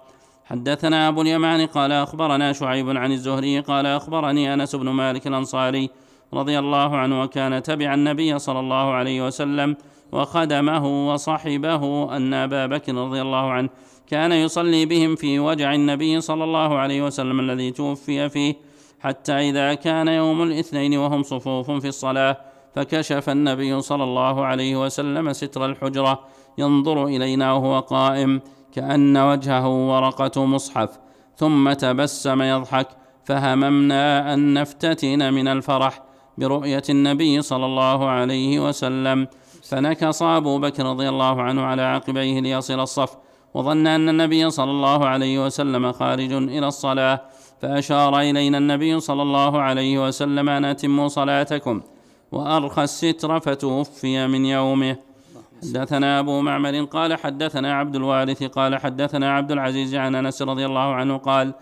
حدثنا أبو اليمان قال أخبرنا شعيب عن الزهري قال أخبرني أنس بن مالك الأنصاري رضي الله عنه وكان تبع النبي صلى الله عليه وسلم وخدمه وصحبه أن أبا بكر رضي الله عنه كان يصلي بهم في وجع النبي صلى الله عليه وسلم الذي توفي فيه حتى إذا كان يوم الاثنين وهم صفوف في الصلاة فكشف النبي صلى الله عليه وسلم ستر الحجرة ينظر إلينا وهو قائم كأن وجهه ورقة مصحف ثم تبسم يضحك فهممنا أن نفتتن من الفرح برؤية النبي صلى الله عليه وسلم فنكص أبو بكر رضي الله عنه على عقبيه ليصل الصف وظن أن النبي صلى الله عليه وسلم خارج إلى الصلاة فأشار إلينا النبي صلى الله عليه وسلم أن أتموا صلاتكم وأرخى الستر فتوفي من يومه حدثنا أبو معمر قال حدثنا عبد الوارث قال حدثنا عبد العزيز عن أنس رضي الله عنه قال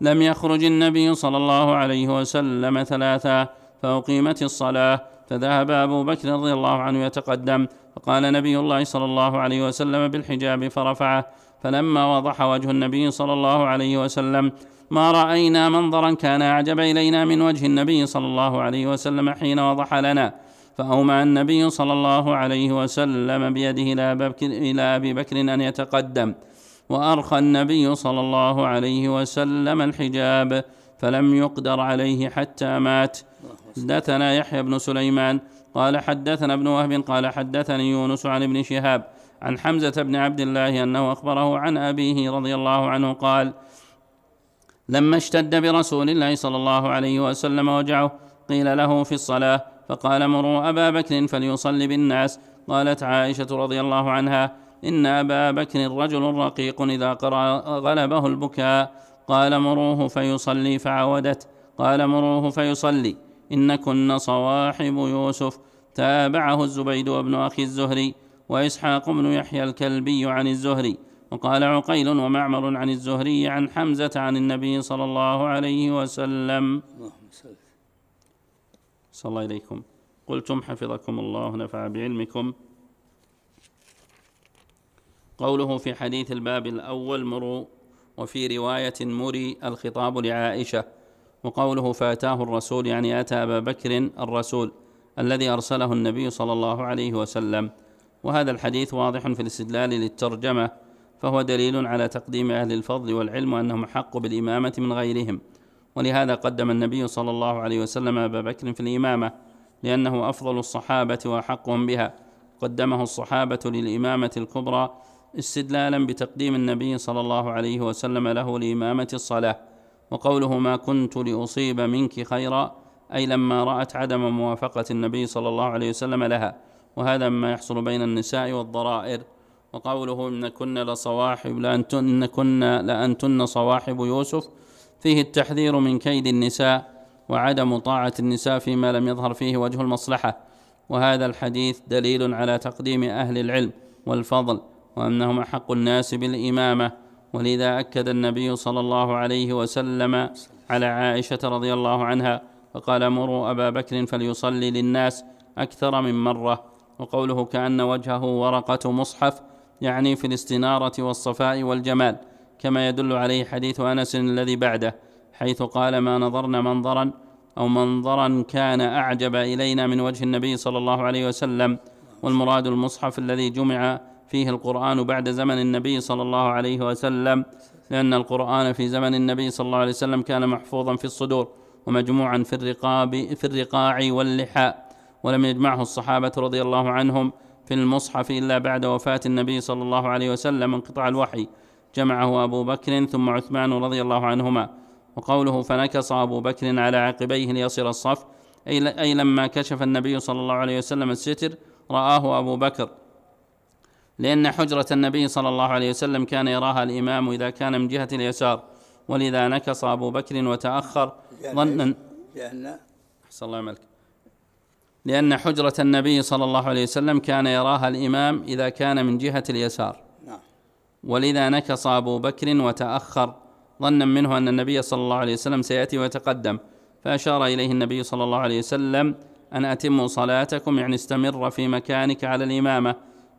لم يخرج النبي صلى الله عليه وسلم ثلاثا فأقيمت الصلاة فذهب أبو بكر رضي الله عنه يتقدم فقال نبي الله صلى الله عليه وسلم بالحجاب فرفعه فلما وضح وجه النبي صلى الله عليه وسلم ما راينا منظرا كان اعجب الينا من وجه النبي صلى الله عليه وسلم حين وضح لنا فأومأ النبي صلى الله عليه وسلم بيده الى الى ابي بكر ان يتقدم وارخى النبي صلى الله عليه وسلم الحجاب فلم يقدر عليه حتى مات حدثنا يحيى بن سليمان قال حدثنا ابن وهب قال حدثني يونس عن ابن شهاب عن حمزة بن عبد الله أنه أخبره عن أبيه رضي الله عنه قال لما اشتد برسول الله صلى الله عليه وسلم وجعه قيل له في الصلاة فقال مروا أبا بكر فليصلي بالناس قالت عائشة رضي الله عنها إن أبا بكر رجل رقيق إذا قرأ غلبه البكاء قال مروه فيصلي فعودت قال مروه فيصلي إن كن صواحب يوسف تابعه الزبيد وابن أخي الزهري وإسحاق بن يحيى الكلبي عن الزهري وقال عقيل ومعمر عن الزهري عن حمزة عن النبي صلى الله عليه وسلم صلى الله إليكم قلتم حفظكم الله نفع بعلمكم قوله في حديث الباب الأول مروا وفي رواية مري الخطاب لعائشة وقوله فأتاه الرسول يعني أتى أبا بكر الرسول الذي أرسله النبي صلى الله عليه وسلم وهذا الحديث واضح في الاستدلال للترجمة فهو دليل على تقديم أهل الفضل والعلم وأنهم أحق بالإمامة من غيرهم ولهذا قدم النبي صلى الله عليه وسلم أبا بكر في الإمامة لأنه أفضل الصحابة وأحقهم بها قدمه الصحابة للإمامة الكبرى استدلالا بتقديم النبي صلى الله عليه وسلم له لإمامة الصلاة وقوله ما كنت لأصيب منك خيرا أي لما رأت عدم موافقة النبي صلى الله عليه وسلم لها وهذا ما يحصل بين النساء والضرائر وقوله إن كن لصواحب لأنتن كنا كن لأنتن صواحب يوسف فيه التحذير من كيد النساء وعدم طاعة النساء فيما لم يظهر فيه وجه المصلحة وهذا الحديث دليل على تقديم أهل العلم والفضل وأنهم أحق الناس بالإمامة ولذا أكد النبي صلى الله عليه وسلم على عائشة رضي الله عنها فقال مروا أبا بكر فليصلي للناس أكثر من مرة وقوله كأن وجهه ورقة مصحف يعني في الاستنارة والصفاء والجمال كما يدل عليه حديث أنس الذي بعده حيث قال ما نظرنا منظرا أو منظرا كان أعجب إلينا من وجه النبي صلى الله عليه وسلم والمراد المصحف الذي جمع فيه القرآن بعد زمن النبي صلى الله عليه وسلم لأن القرآن في زمن النبي صلى الله عليه وسلم كان محفوظا في الصدور ومجموعا في الرقاب في الرقاع واللحاء ولم يجمعه الصحابة رضي الله عنهم في المصحف إلا بعد وفاة النبي صلى الله عليه وسلم انقطع الوحي جمعه أبو بكر ثم عثمان رضي الله عنهما وقوله فنكص أبو بكر على عقبيه ليصل الصف أي لما كشف النبي صلى الله عليه وسلم الستر رآه أبو بكر لأن حجرة النبي صلى الله عليه وسلم كان يراها الإمام إذا كان من جهة اليسار ولذا نكص أبو بكر وتأخر يعني ظنا لأن أحسن الله عملك لأن حجرة النبي صلى الله عليه وسلم كان يراها الإمام إذا كان من جهة اليسار نعم ولذا نكص أبو بكر وتأخر ظنا منه أن النبي صلى الله عليه وسلم سيأتي ويتقدم فأشار إليه النبي صلى الله عليه وسلم أن أتموا صلاتكم يعني استمر في مكانك على الإمامة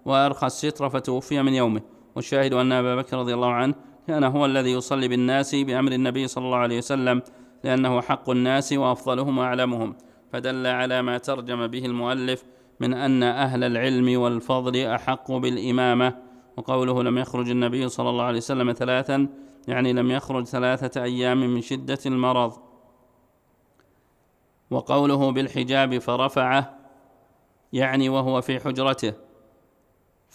وأرخى الستر فتوفي من يومه والشاهد أن أبا بكر رضي الله عنه كان هو الذي يصلي بالناس بأمر النبي صلى الله عليه وسلم لأنه حق الناس وأفضلهم وأعلمهم فدل على ما ترجم به المؤلف من أن أهل العلم والفضل أحق بالإمامة وقوله لم يخرج النبي صلى الله عليه وسلم ثلاثا يعني لم يخرج ثلاثة أيام من شدة المرض وقوله بالحجاب فرفعه يعني وهو في حجرته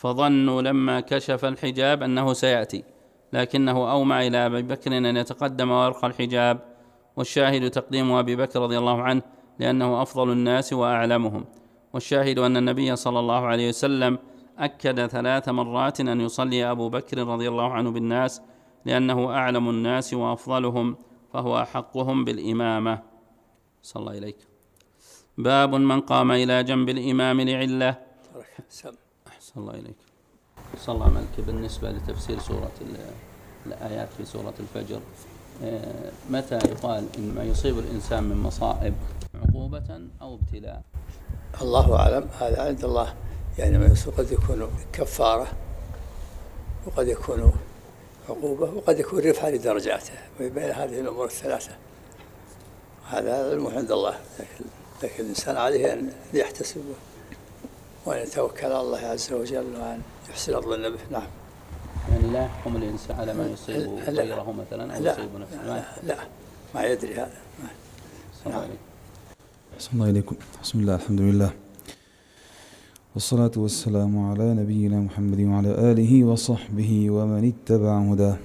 فظنوا لما كشف الحجاب أنه سيأتي لكنه أومع إلى أبي بكر أن يتقدم ويرقى الحجاب والشاهد تقديم أبي بكر رضي الله عنه لأنه أفضل الناس وأعلمهم والشاهد أن النبي صلى الله عليه وسلم أكد ثلاث مرات أن يصلي أبو بكر رضي الله عنه بالناس لأنه أعلم الناس وأفضلهم فهو أحقهم بالإمامة صلى الله إليك باب من قام إلى جنب الإمام لعلة صلى الله عليك صلى الله عليك بالنسبة لتفسير سورة الآيات في سورة الفجر آه، متى يقال إن ما يصيب الإنسان من
مصائب عقوبة أو ابتلاء الله أعلم هذا عند الله يعني ما قد يكون كفارة وقد يكون عقوبة وقد يكون رفعة لدرجاته بين هذه الأمور الثلاثة هذا علمه عند الله لكن الإنسان عليه أن يحتسبه ونتوكل على الله عز وجل وأن يحسن الظن به نعم يعني لا يحكم الإنسان على ما يصيب غيره مثلا أو يصيب نفسه لا, لا ما يدري هذا نعم
أحسن الله إليكم بسم الله الحمد لله والصلاة والسلام على نبينا محمد وعلى آله وصحبه ومن اتبع هداه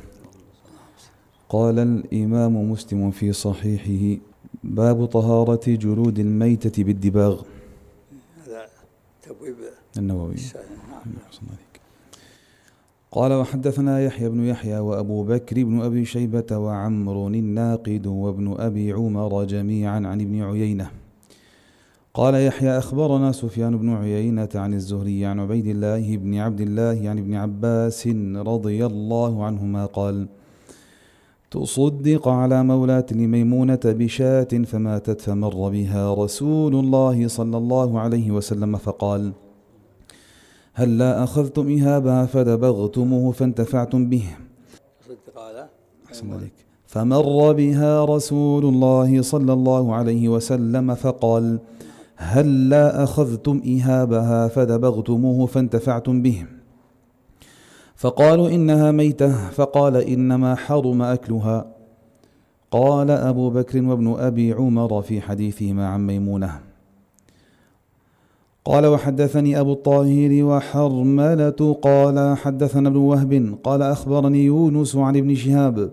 قال الإمام مسلم في صحيحه باب طهارة جلود الميتة بالدباغ التبويب النووي نعم عليك نعم، قال وحدثنا يحيى بن يحيى وأبو بكر بن أبي شيبة وعمر الناقد وابن أبي عمر جميعا عن ابن عيينة قال يحيى أخبرنا سفيان بن عيينة عن الزهري عن عبيد الله بن عبد الله عن ابن عباس رضي الله عنهما قال: تصدق على مولاة لميمونة بشاة فماتت فمر بها رسول الله صلى الله عليه وسلم فقال هل لا أخذتم إهابها فدبغتموه فانتفعتم به صدق على أحسن عليك فمر بها رسول الله صلى الله عليه وسلم فقال هل لا أخذتم إهابها فدبغتموه فانتفعتم به فقالوا إنها ميتة فقال إنما حرم أكلها قال أبو بكر وابن أبي عمر في حديثهما عن ميمونة قال وحدثني أبو الطاهر وحرملة قال حدثنا ابن وهب قال أخبرني يونس عن ابن شهاب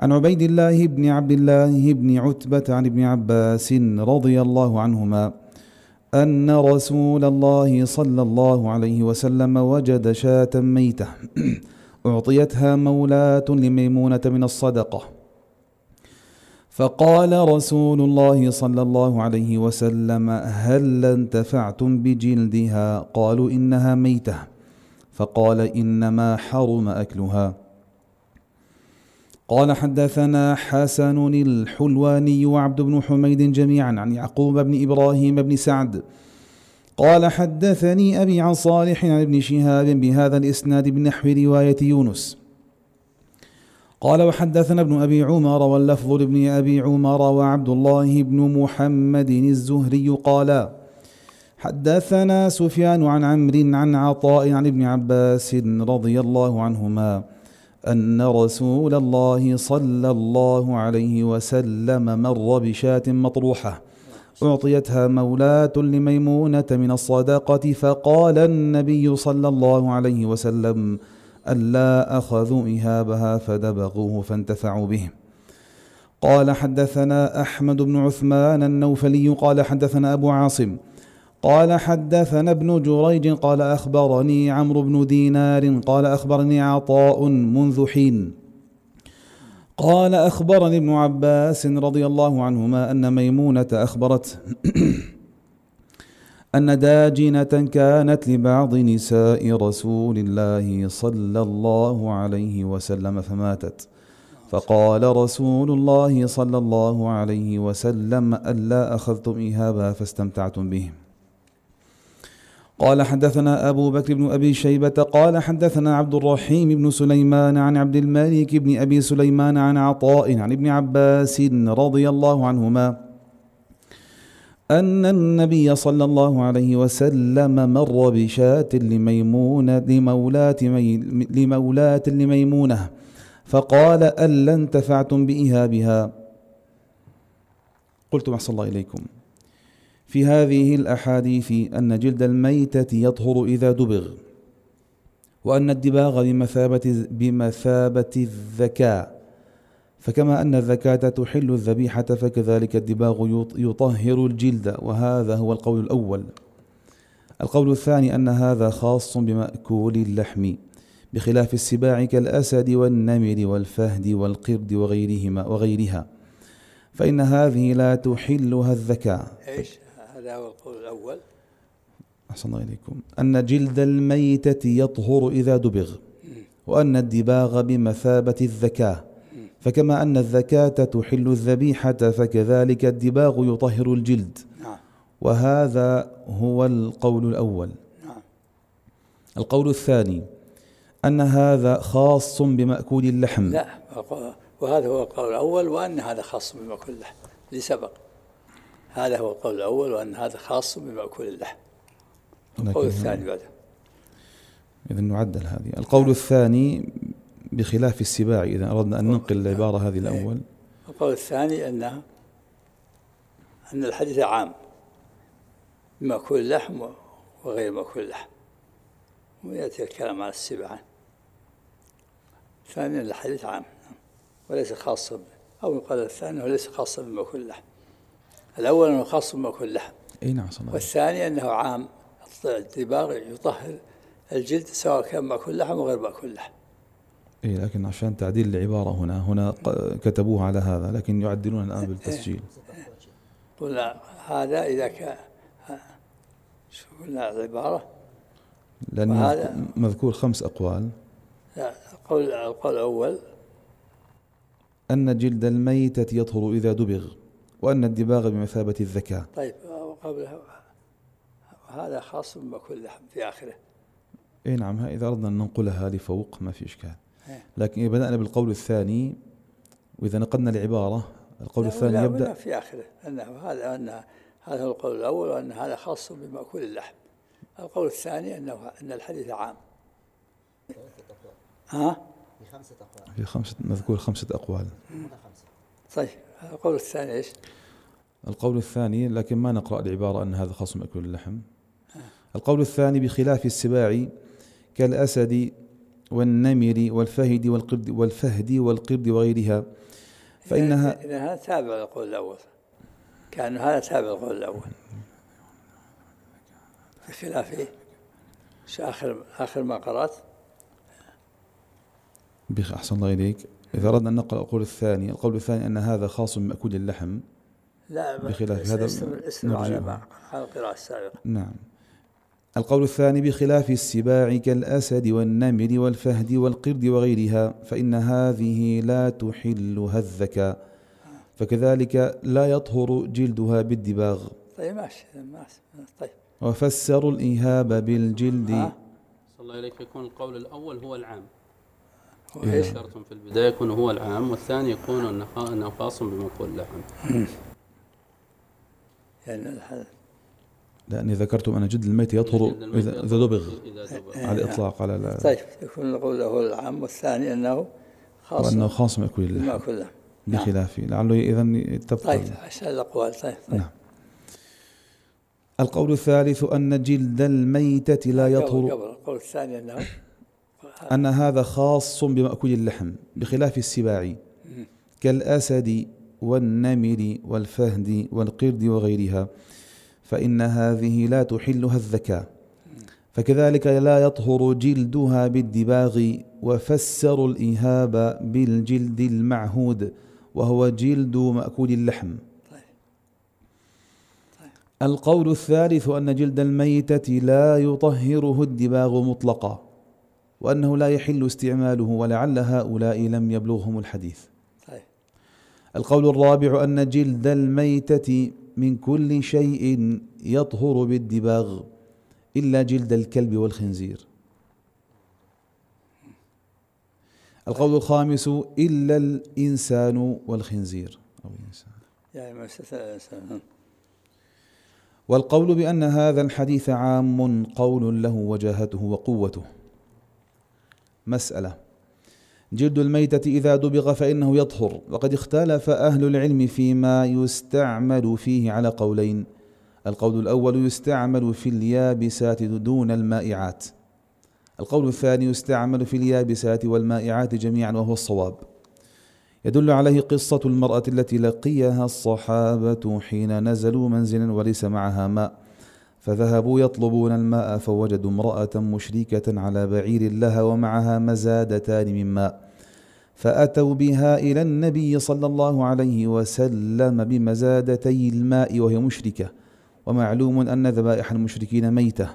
عن عبيد الله بن عبد الله بن عتبة عن ابن عباس رضي الله عنهما أن رسول الله صلى الله عليه وسلم وجد شاة ميتة أعطيتها مولاة لميمونة من الصدقة فقال رسول الله صلى الله عليه وسلم هل انتفعتم بجلدها قالوا إنها ميتة فقال إنما حرم أكلها قال حدثنا حسن الحلواني وعبد بن حميد جميعا عن يعقوب بن إبراهيم بن سعد قال حدثني أبي عن صالح عن ابن شهاب بهذا الإسناد بنحو رواية يونس قال وحدثنا ابن أبي عمر واللفظ لابن أبي عمر وعبد الله بن محمد الزهري قالا حدثنا سفيان عن عمرو عن عطاء عن ابن عباس رضي الله عنهما أن رسول الله صلى الله عليه وسلم مر بشاة مطروحة أعطيتها مولاة لميمونة من الصدقة فقال النبي صلى الله عليه وسلم ألا أخذوا إهابها فدبغوه فانتفعوا به قال حدثنا أحمد بن عثمان النوفلي قال حدثنا أبو عاصم قال حدثنا ابن جريج قال اخبرني عمرو بن دينار قال اخبرني عطاء منذ حين قال اخبرني ابن عباس رضي الله عنهما ان ميمونه اخبرت ان داجنه كانت لبعض نساء رسول الله صلى الله عليه وسلم فماتت فقال رسول الله صلى الله عليه وسلم الا اخذتم اهابها فاستمتعتم به قال حدثنا أبو بكر بن أبي شيبة قال حدثنا عبد الرحيم بن سليمان عن عبد الملك بن أبي سليمان عن عطاء عن ابن عباس رضي الله عنهما أن النبي صلى الله عليه وسلم مر بشاة لميمونة لمولاة, لمولاة لميمونة فقال ألا انتفعتم بإهابها قلت أحسن الله إليكم في هذه الأحاديث أن جلد الميتة يطهر إذا دبغ وأن الدباغ بمثابة, بمثابة الذكاء فكما أن الذكاة تحل الذبيحة فكذلك الدباغ يطهر الجلد وهذا هو القول الأول القول الثاني أن هذا خاص بمأكول اللحم بخلاف السباع كالأسد والنمر والفهد والقرد وغيرهما وغيرها فإن هذه لا تحلها الذكاء
إيش؟ هذا هو القول الأول
أحسن الله إليكم أن جلد الميتة يطهر إذا دبغ وأن الدباغ بمثابة الذكاء فكما أن الذكاة تحل الذبيحة فكذلك الدباغ يطهر الجلد نعم. وهذا هو القول الأول نعم. القول الثاني أن هذا خاص بمأكول اللحم لا
وهذا هو القول الأول وأن هذا خاص بمأكول اللحم لسبق هذا هو القول الأول وأن هذا خاص بمأكول اللحم
القول الثاني بعد إذا نعدل هذه القول الثاني بخلاف السباع إذا أردنا أن ننقل العبارة نعم. هذه الأول إيه.
القول الثاني أن أن الحديث عام مأكول اللحم وغير مأكول اللحم ويأتي الكلام على السباع ثانيا الحديث عام نعم، وليس خاصا أو يقال الثاني وليس خاصا بمأكول اللحم الأول أنه خاص بمأكل اللحم أي نعم صنع. والثاني أنه عام الدباغ يطهر الجلد سواء كان مأكل لحم وغير مأكل لحم
إيه لكن عشان تعديل العبارة هنا هنا كتبوها على هذا لكن يعدلون الآن بالتسجيل
قلنا هذا إذا كان شو قلنا العبارة
لأن مذكور خمس أقوال
لا القول القول الأول
أن جلد الميتة يطهر إذا دبغ وأن الدماغ بمثابة الذكاء
طيب وقبل هذا خاص بكل لحم في آخره
اي نعم إذا أردنا أن ننقلها لفوق ما في إشكال إيه. لكن إذا بدأنا بالقول الثاني وإذا نقلنا العبارة القول الثاني يبدأ
في آخره أنه هذا أن هذا هو القول الأول وأن هذا خاص بمأكول اللحم القول الثاني أنه أن الحديث عام
ها؟
في خمسة أقوال
في خمسة مذكور خمسة أقوال
طيب القول الثاني ايش؟
القول الثاني لكن ما نقرأ العبارة أن هذا خصم أكل اللحم آه. القول الثاني بخلاف السباع كالأسد والنمر والفهد والقرد والفهد والقرد وغيرها فإنها
إذا هذا تابع للقول الأول كان هذا تابع للقول الأول بخلاف إيه؟ آخر آخر ما قرأت
بخ أحسن الله إليك إذا أردنا أن نقرأ القول الثاني القول الثاني أن هذا خاص بمأكول اللحم لا بخلاف هذا استمر على القراءة السابقة نعم القول الثاني بخلاف السباع كالأسد والنمر والفهد والقرد وغيرها فإن هذه لا تحلها الذكاء فكذلك لا يطهر جلدها بالدباغ
طيب ماشي ماشي طيب
وفسروا الإيهاب بالجلد صلى
الله إليك يكون القول الأول هو العام ذكرتم إيه. في البدايه يكون هو العام والثاني يكون انه خاص بمقول اللحم.
يعني
لاني ذكرتم ان جلد الميت يطهر اذا اذا دبغ إيه. على الاطلاق على لا طيب
يكون نقول هو العام والثاني انه خاص وانه خاص ماكل اللحم ماكل اللحم
بخلافه نعم. لعله اذا تبقى طيب عشان الاقوال طيب, طيب. نعم القول الثالث ان جلد الميتة لا يطهر قبل
القول الثاني انه
أن هذا خاص بمأكول اللحم بخلاف السباع كالأسد والنمر والفهد والقرد وغيرها فإن هذه لا تحلها الذكاء فكذلك لا يطهر جلدها بالدباغ وفسروا الإهاب بالجلد المعهود وهو جلد مأكول اللحم طيب. طيب. القول الثالث أن جلد الميتة لا يطهره الدباغ مطلقا وأنه لا يحل استعماله ولعل هؤلاء لم يبلغهم الحديث صحيح. القول الرابع أن جلد الميتة من كل شيء يطهر بالدباغ إلا جلد الكلب والخنزير القول الخامس إلا الإنسان والخنزير أو
الإنسان
والقول بأن هذا الحديث عام قول له وجاهته وقوته مسألة جلد الميتة إذا دبغ فإنه يطهر وقد اختلف أهل العلم فيما يستعمل فيه على قولين القول الأول يستعمل في اليابسات دون المائعات القول الثاني يستعمل في اليابسات والمائعات جميعا وهو الصواب يدل عليه قصة المرأة التي لقيها الصحابة حين نزلوا منزلا وليس معها ماء فذهبوا يطلبون الماء فوجدوا امرأة مشركة على بعير لها ومعها مزادتان من ماء فأتوا بها إلى النبي صلى الله عليه وسلم بمزادتي الماء وهي مشركة ومعلوم أن ذبائح المشركين ميتة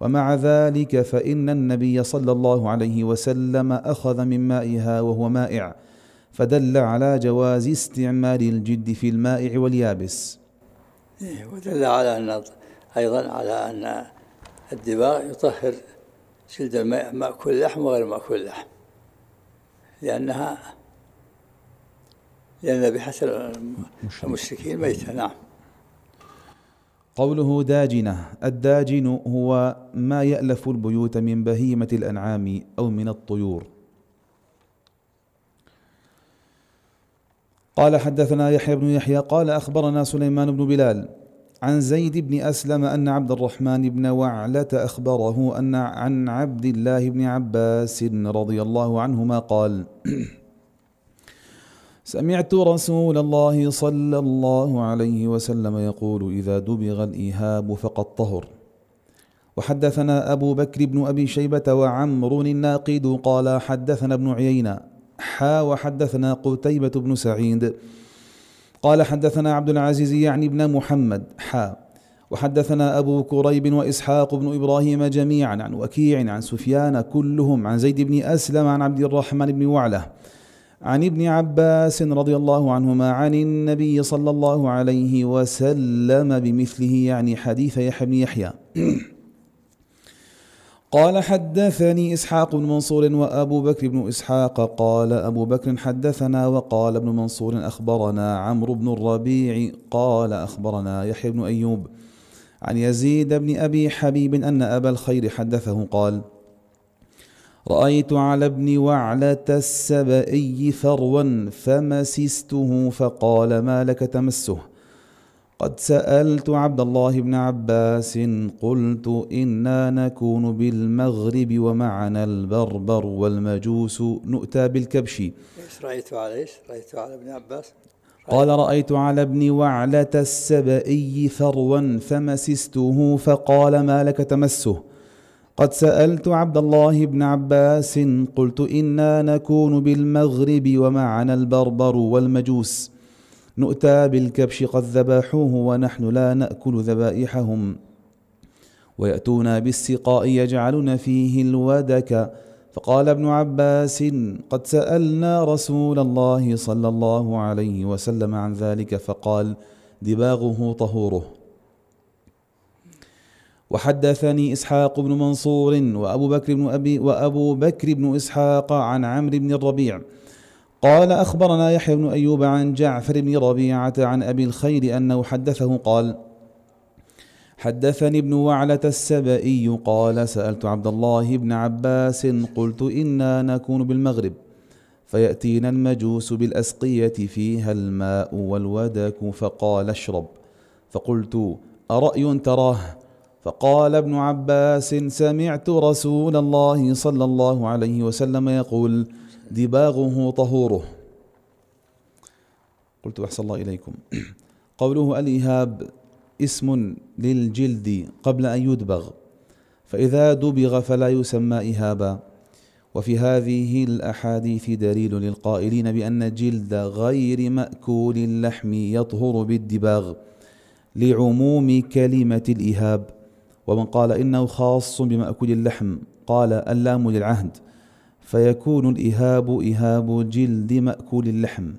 ومع ذلك فإن النبي صلى الله عليه وسلم أخذ من مائها وهو مائع فدل على جواز استعمال الجد في المائع واليابس
إيه، ودل على أن أيضا على أن الدماغ يطهر جلد المأكل اللحم وغير مأكل اللحم لأنها لأن بحسب المشركين ميتة نعم
قوله داجنة الداجن هو ما يألف البيوت من بهيمة الأنعام أو من الطيور قال حدثنا يحيى بن يحيى قال أخبرنا سليمان بن بلال عن زيد بن أسلم أن عبد الرحمن بن وعلة أخبره أن عن عبد الله بن عباس رضي الله عنهما قال سمعت رسول الله صلى الله عليه وسلم يقول إذا دبغ الإيهاب فقد طهر وحدثنا أبو بكر بن أبي شيبة وعمر الناقد قال حدثنا ابن عيينة حا وحدثنا قتيبة بن سعيد قال حدثنا عبد العزيز يعني ابن محمد حا وحدثنا أبو كريب وإسحاق بن إبراهيم جميعا عن وكيع عن سفيان كلهم عن زيد بن أسلم عن عبد الرحمن بن وعلة عن ابن عباس رضي الله عنهما عن النبي صلى الله عليه وسلم بمثله يعني حديث يحيى بن يحيى قال حدثني إسحاق بن منصور وأبو بكر بن إسحاق قال أبو بكر حدثنا وقال ابن منصور أخبرنا عمرو بن الربيع قال أخبرنا يحيى بن أيوب عن يزيد بن أبي حبيب أن أبا الخير حدثه قال رأيت على ابن وعلة السبئي فروا فمسسته فقال ما لك تمسه قد سألت عبد الله بن عباس قلت إنا نكون بالمغرب ومعنا البربر والمجوس نؤتى بالكبش
رأيت على إيش رأيت على ابن عباس
قال رأيت على ابن وعلة السبئي ثروا فمسسته فقال ما لك تمسه قد سألت عبد الله بن عباس قلت إنا نكون بالمغرب ومعنا البربر والمجوس نؤتى بالكبش قد ذبحوه ونحن لا نأكل ذبائحهم وياتونا بالسقاء يجعلون فيه الودك فقال ابن عباس قد سألنا رسول الله صلى الله عليه وسلم عن ذلك فقال دباغه طهوره وحدثني إسحاق بن منصور وأبو بكر بن أبي وأبو بكر بن إسحاق عن عمرو بن الربيع قال أخبرنا يحيى بن أيوب عن جعفر بن ربيعة عن أبي الخير أنه حدثه قال حدثني ابن وعلة السبئي قال سألت عبد الله بن عباس قلت إنا نكون بالمغرب فيأتينا المجوس بالأسقية فيها الماء والودك فقال اشرب فقلت أرأي تراه فقال ابن عباس سمعت رسول الله صلى الله عليه وسلم يقول دباغه طهوره قلت أحسن الله إليكم قوله الإهاب اسم للجلد قبل أن يدبغ فإذا دبغ فلا يسمى إهابا وفي هذه الأحاديث دليل للقائلين بأن جلد غير مأكول اللحم يطهر بالدباغ لعموم كلمة الإهاب ومن قال إنه خاص بمأكول اللحم قال اللام للعهد فيكون الإهاب إهاب جلد مأكول اللحم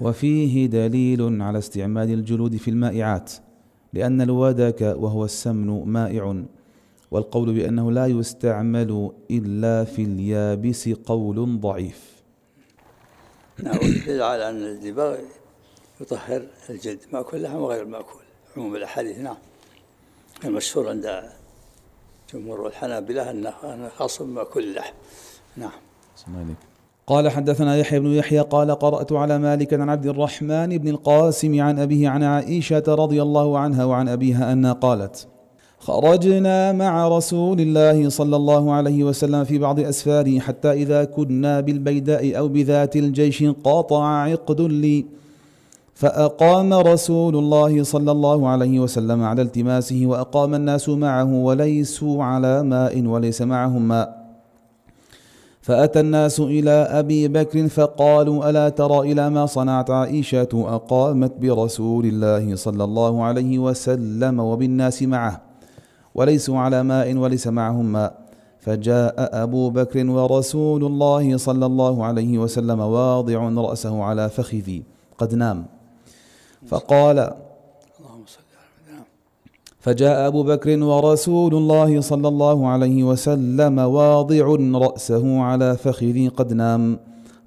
وفيه دليل على استعمال الجلود في المائعات لأن الودك وهو السمن مائع والقول بأنه لا يستعمل إلا في اليابس قول ضعيف
نعم على أن الدباغ يطهر الجلد مأكول لحم وغير المأكول عموم الأحاديث نعم المشهور عند جمهور الحنابلة أنه خاص كله
نعم قال حدثنا يحيى بن يحيى قال قرأت على مالك عن عبد الرحمن بن القاسم عن أبيه عن عائشة رضي الله عنها وعن أبيها أنها قالت خرجنا مع رسول الله صلى الله عليه وسلم في بعض أسفاره حتى إذا كنا بالبيداء أو بذات الجيش قاطع عقد لي فأقام رسول الله صلى الله عليه وسلم على التماسه وأقام الناس معه وليسوا على ماء وليس معهم ماء فأتى الناس إلى أبي بكر فقالوا ألا ترى إلى ما صنعت عائشة أقامت برسول الله صلى الله عليه وسلم وبالناس معه وليسوا على ماء وليس معهم ماء فجاء أبو بكر ورسول الله صلى الله عليه وسلم واضع رأسه على فخذي قد نام فقال نعم. فجاء أبو بكر ورسول الله صلى الله عليه وسلم واضع رأسه على فخذي قد نام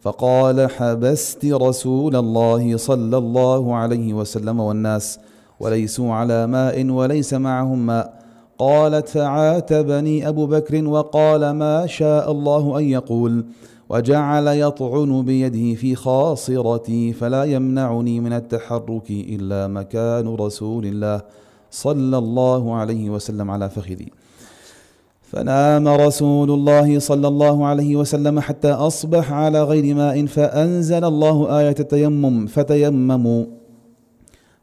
فقال حبست رسول الله صلى الله عليه وسلم والناس وليسوا على ماء وليس معهم ماء قالت فعاتبني أبو بكر وقال ما شاء الله أن يقول وجعل يطعن بيده في خاصرتي فلا يمنعني من التحرك الا مكان رسول الله صلى الله عليه وسلم على فخذي فنام رسول الله صلى الله عليه وسلم حتى اصبح على غير ماء فانزل الله ايه التيمم فتيمموا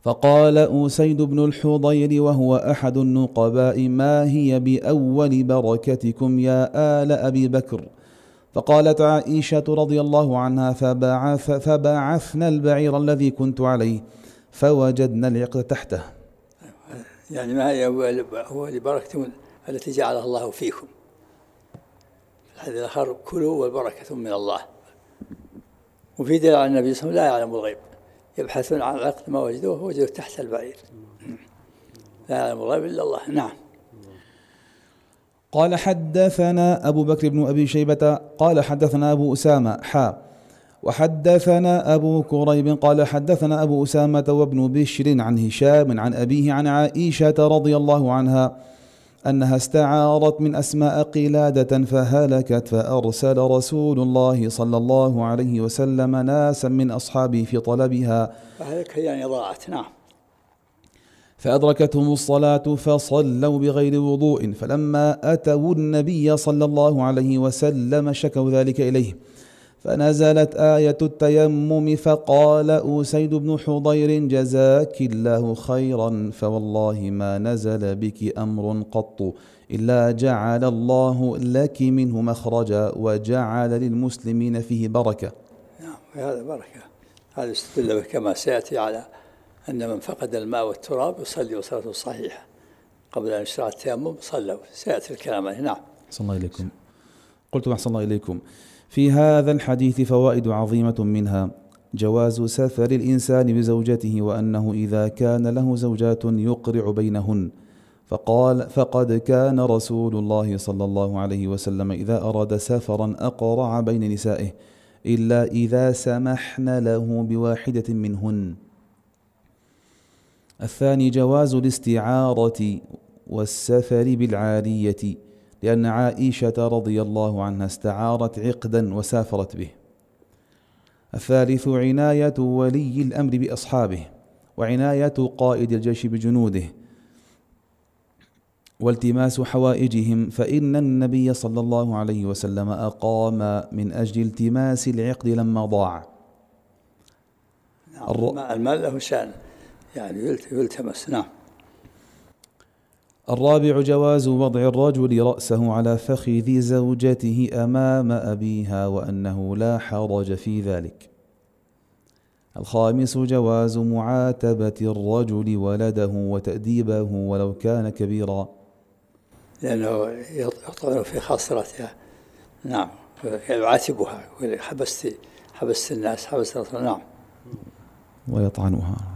فقال أسيد بن الحضير وهو أحد النقباء ما هي بأول بركتكم يا آل أبي بكر فقالت عائشة رضي الله عنها فبعث فبعثنا البعير الذي كنت عليه فوجدنا العقد تحته
يعني ما هي هو لبركة التي جعلها الله فيكم الحديث الآخر كلوا والبركة من الله وفي دليل على النبي صلى الله عليه وسلم لا يعلم الغيب يبحثون عن العقد ما وجدوه وجدوه تحت البعير لا يعلم الغيب إلا الله نعم
قال حدثنا أبو بكر بن أبي شيبة قال حدثنا أبو أسامة حا وحدثنا أبو كريب قال حدثنا أبو أسامة وابن بشر عن هشام عن أبيه عن عائشة رضي الله عنها أنها استعارت من أسماء قلادة فهلكت فأرسل رسول الله صلى الله عليه وسلم ناسا من أصحابه في طلبها
فهلك يعني ضاعت نعم
فأدركتهم الصلاة فصلوا بغير وضوء فلما أتوا النبي صلى الله عليه وسلم شكوا ذلك إليه فنزلت آية التيمم فقال أسيد بن حضير جزاك الله خيرا فوالله ما نزل بك أمر قط إلا جعل الله لك منه مخرجا وجعل للمسلمين فيه بركة
نعم هذا بركة هذا استدل كما سيأتي على أن من فقد الماء والتراب يصلي صلاة صحيحة قبل أن يشرع التيمم صلوا سيأتي الكلام عليه نعم
صلى الله إليكم قلت أحسن الله إليكم في هذا الحديث فوائد عظيمة منها جواز سفر الإنسان بزوجته وأنه إذا كان له زوجات يقرع بينهن فقال فقد كان رسول الله صلى الله عليه وسلم إذا أراد سفرا أقرع بين نسائه إلا إذا سمحن له بواحدة منهن الثاني جواز الاستعارة والسفر بالعارية لأن عائشة رضي الله عنها استعارت عقدا وسافرت به الثالث عناية ولي الأمر بأصحابه وعناية قائد الجيش بجنوده والتماس حوائجهم فإن النبي صلى الله عليه وسلم أقام من أجل التماس العقد لما ضاع نعم،
المال له شأن يعني يلتمس نعم
الرابع جواز وضع الرجل رأسه على فخذ زوجته أمام أبيها وأنه لا حرج في ذلك. الخامس جواز معاتبة الرجل ولده وتأديبه ولو كان كبيرا.
لأنه يطعن في خاصرته نعم يعاتبها حبست حبست الناس حبست نعم
ويطعنها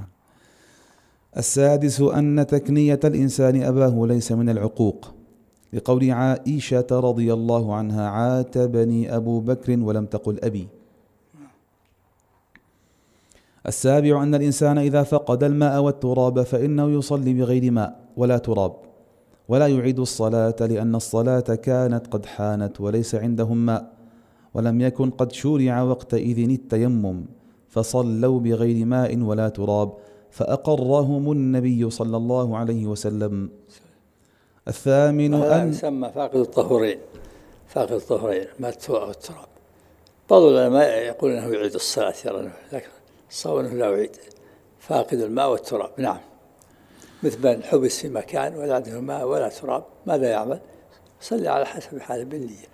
السادس أن تكنية الإنسان أباه ليس من العقوق لقول عائشة رضي الله عنها عاتبني أبو بكر ولم تقل أبي السابع أن الإنسان إذا فقد الماء والتراب فإنه يصلي بغير ماء ولا تراب ولا يعيد الصلاة لأن الصلاة كانت قد حانت وليس عندهم ماء ولم يكن قد شرع وقتئذ التيمم فصلوا بغير ماء ولا تراب فأقرهم النبي صلى الله عليه وسلم الثامن أن
يسمى فاقد الطهورين فاقد الطهورين ما التوأ التراب بعض العلماء يقول أنه يعيد الصلاة يرى لكن الصواب أنه لا يعيد فاقد الماء والتراب نعم مثل من حبس في مكان ولا عنده ماء ولا تراب ماذا يعمل؟ صلي على حسب حاله بالنية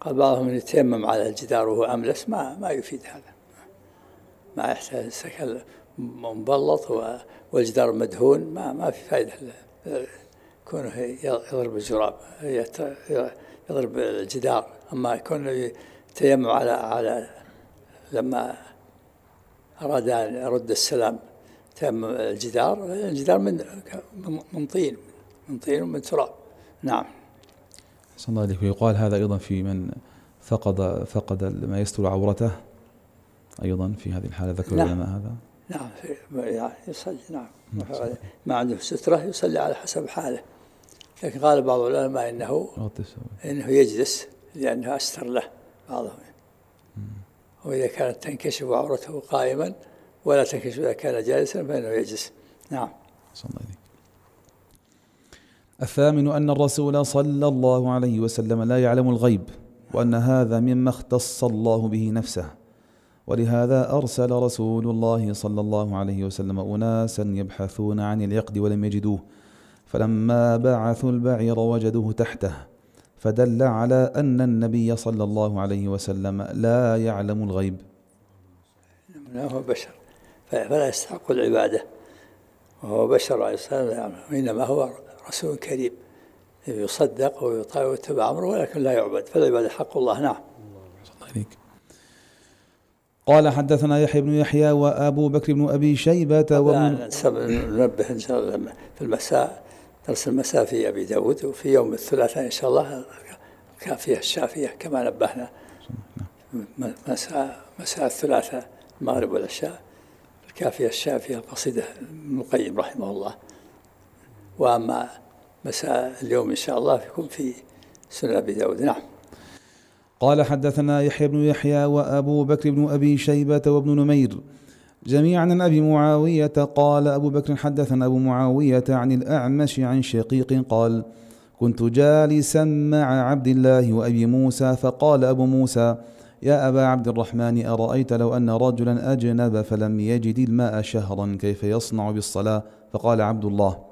قال بعضهم يتيمم على الجدار وهو أملس ما ما يفيد هذا مع سكن مبلط والجدار مدهون ما ما في فائدة كونه يضرب الجراب يضرب الجدار أما كونه تيمع على على لما أراد أن يرد السلام تم الجدار الجدار من من طين من طين ومن تراب نعم
صلى الله عليه ويقال هذا أيضا في من فقد فقد ما يستر عورته أيضا في هذه الحالة ذكر نعم. العلماء هذا
نعم يعني يصلي نعم, نعم، ما عنده سترة يصلي على حسب حاله لكن قال بعض العلماء إنه إنه يجلس لأنه أستر له بعضهم وإذا كانت تنكشف عورته قائما ولا تنكشف إذا كان جالسا فإنه يجلس
نعم صلى الثامن أن الرسول صلى الله عليه وسلم لا يعلم الغيب وأن هذا مما اختص الله به نفسه ولهذا أرسل رسول الله صلى الله عليه وسلم أناسا يبحثون عن اليقد ولم يجدوه فلما بعثوا البعير وجدوه تحته فدل على أن النبي صلى الله عليه وسلم لا يعلم الغيب
هو بشر فلا يستحق العبادة وهو بشر عليه السلام إنما هو رسول كريم يصدق ويطاع ويتبع أمره ولكن لا يعبد فالعبادة حق الله نعم الله عليك
قال حدثنا يحيى بن يحيى وابو بكر بن ابي شيبه وابن
ننبه ان شاء الله في المساء درس المساء في ابي داود وفي يوم الثلاثاء ان شاء الله كافيه الشافيه كما نبهنا مساء مساء الثلاثاء المغرب والعشاء الكافيه الشافيه القصيده ابن القيم رحمه الله واما مساء اليوم ان شاء الله يكون في سنن ابي داود نعم
قال حدثنا يحيى بن يحيى وأبو بكر بن أبي شيبة وابن نمير جميعا عن أبي معاوية قال أبو بكر حدثنا أبو معاوية عن الأعمش عن شقيق قال كنت جالسا مع عبد الله وأبي موسى فقال أبو موسى يا أبا عبد الرحمن أرأيت لو أن رجلا أجنب فلم يجد الماء شهرا كيف يصنع بالصلاة فقال عبد الله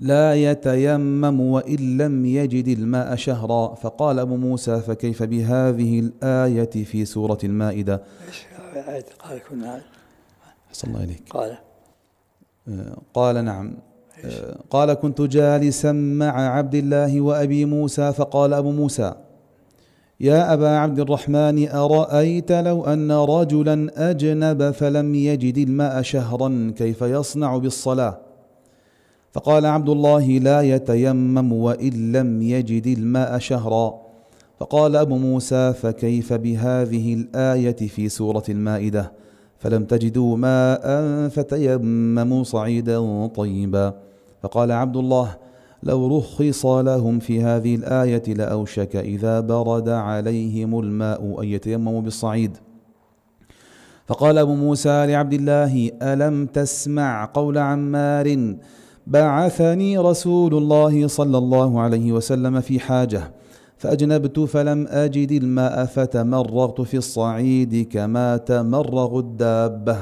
لا يتيمم وإن لم يجد الماء شهرا فقال أبو موسى فكيف بهذه الآية في سورة المائدة
قال كنا أحسن الله إليك قال
قال نعم قال كنت جالسا مع عبد الله وأبي موسى فقال أبو موسى يا أبا عبد الرحمن أرأيت لو أن رجلا أجنب فلم يجد الماء شهرا كيف يصنع بالصلاة فقال عبد الله لا يتيمم وان لم يجد الماء شهرا فقال ابو موسى فكيف بهذه الايه في سوره المائده فلم تجدوا ماء فتيمموا صعيدا طيبا فقال عبد الله لو رخص لهم في هذه الايه لاوشك اذا برد عليهم الماء ان يتيمموا بالصعيد فقال ابو موسى لعبد الله الم تسمع قول عمار بعثني رسول الله صلى الله عليه وسلم في حاجه فاجنبت فلم اجد الماء فتمرغت في الصعيد كما تمرغ الدابه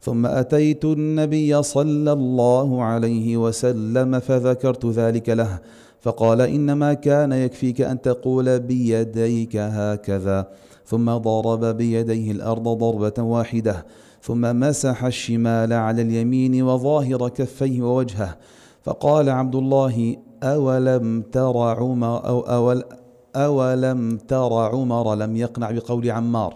ثم اتيت النبي صلى الله عليه وسلم فذكرت ذلك له فقال انما كان يكفيك ان تقول بيديك هكذا ثم ضرب بيديه الارض ضربه واحده ثم مسح الشمال على اليمين وظاهر كفيه ووجهه فقال عبد الله أولم تر عمر أو أول أولم تر عمر لم يقنع بقول عمار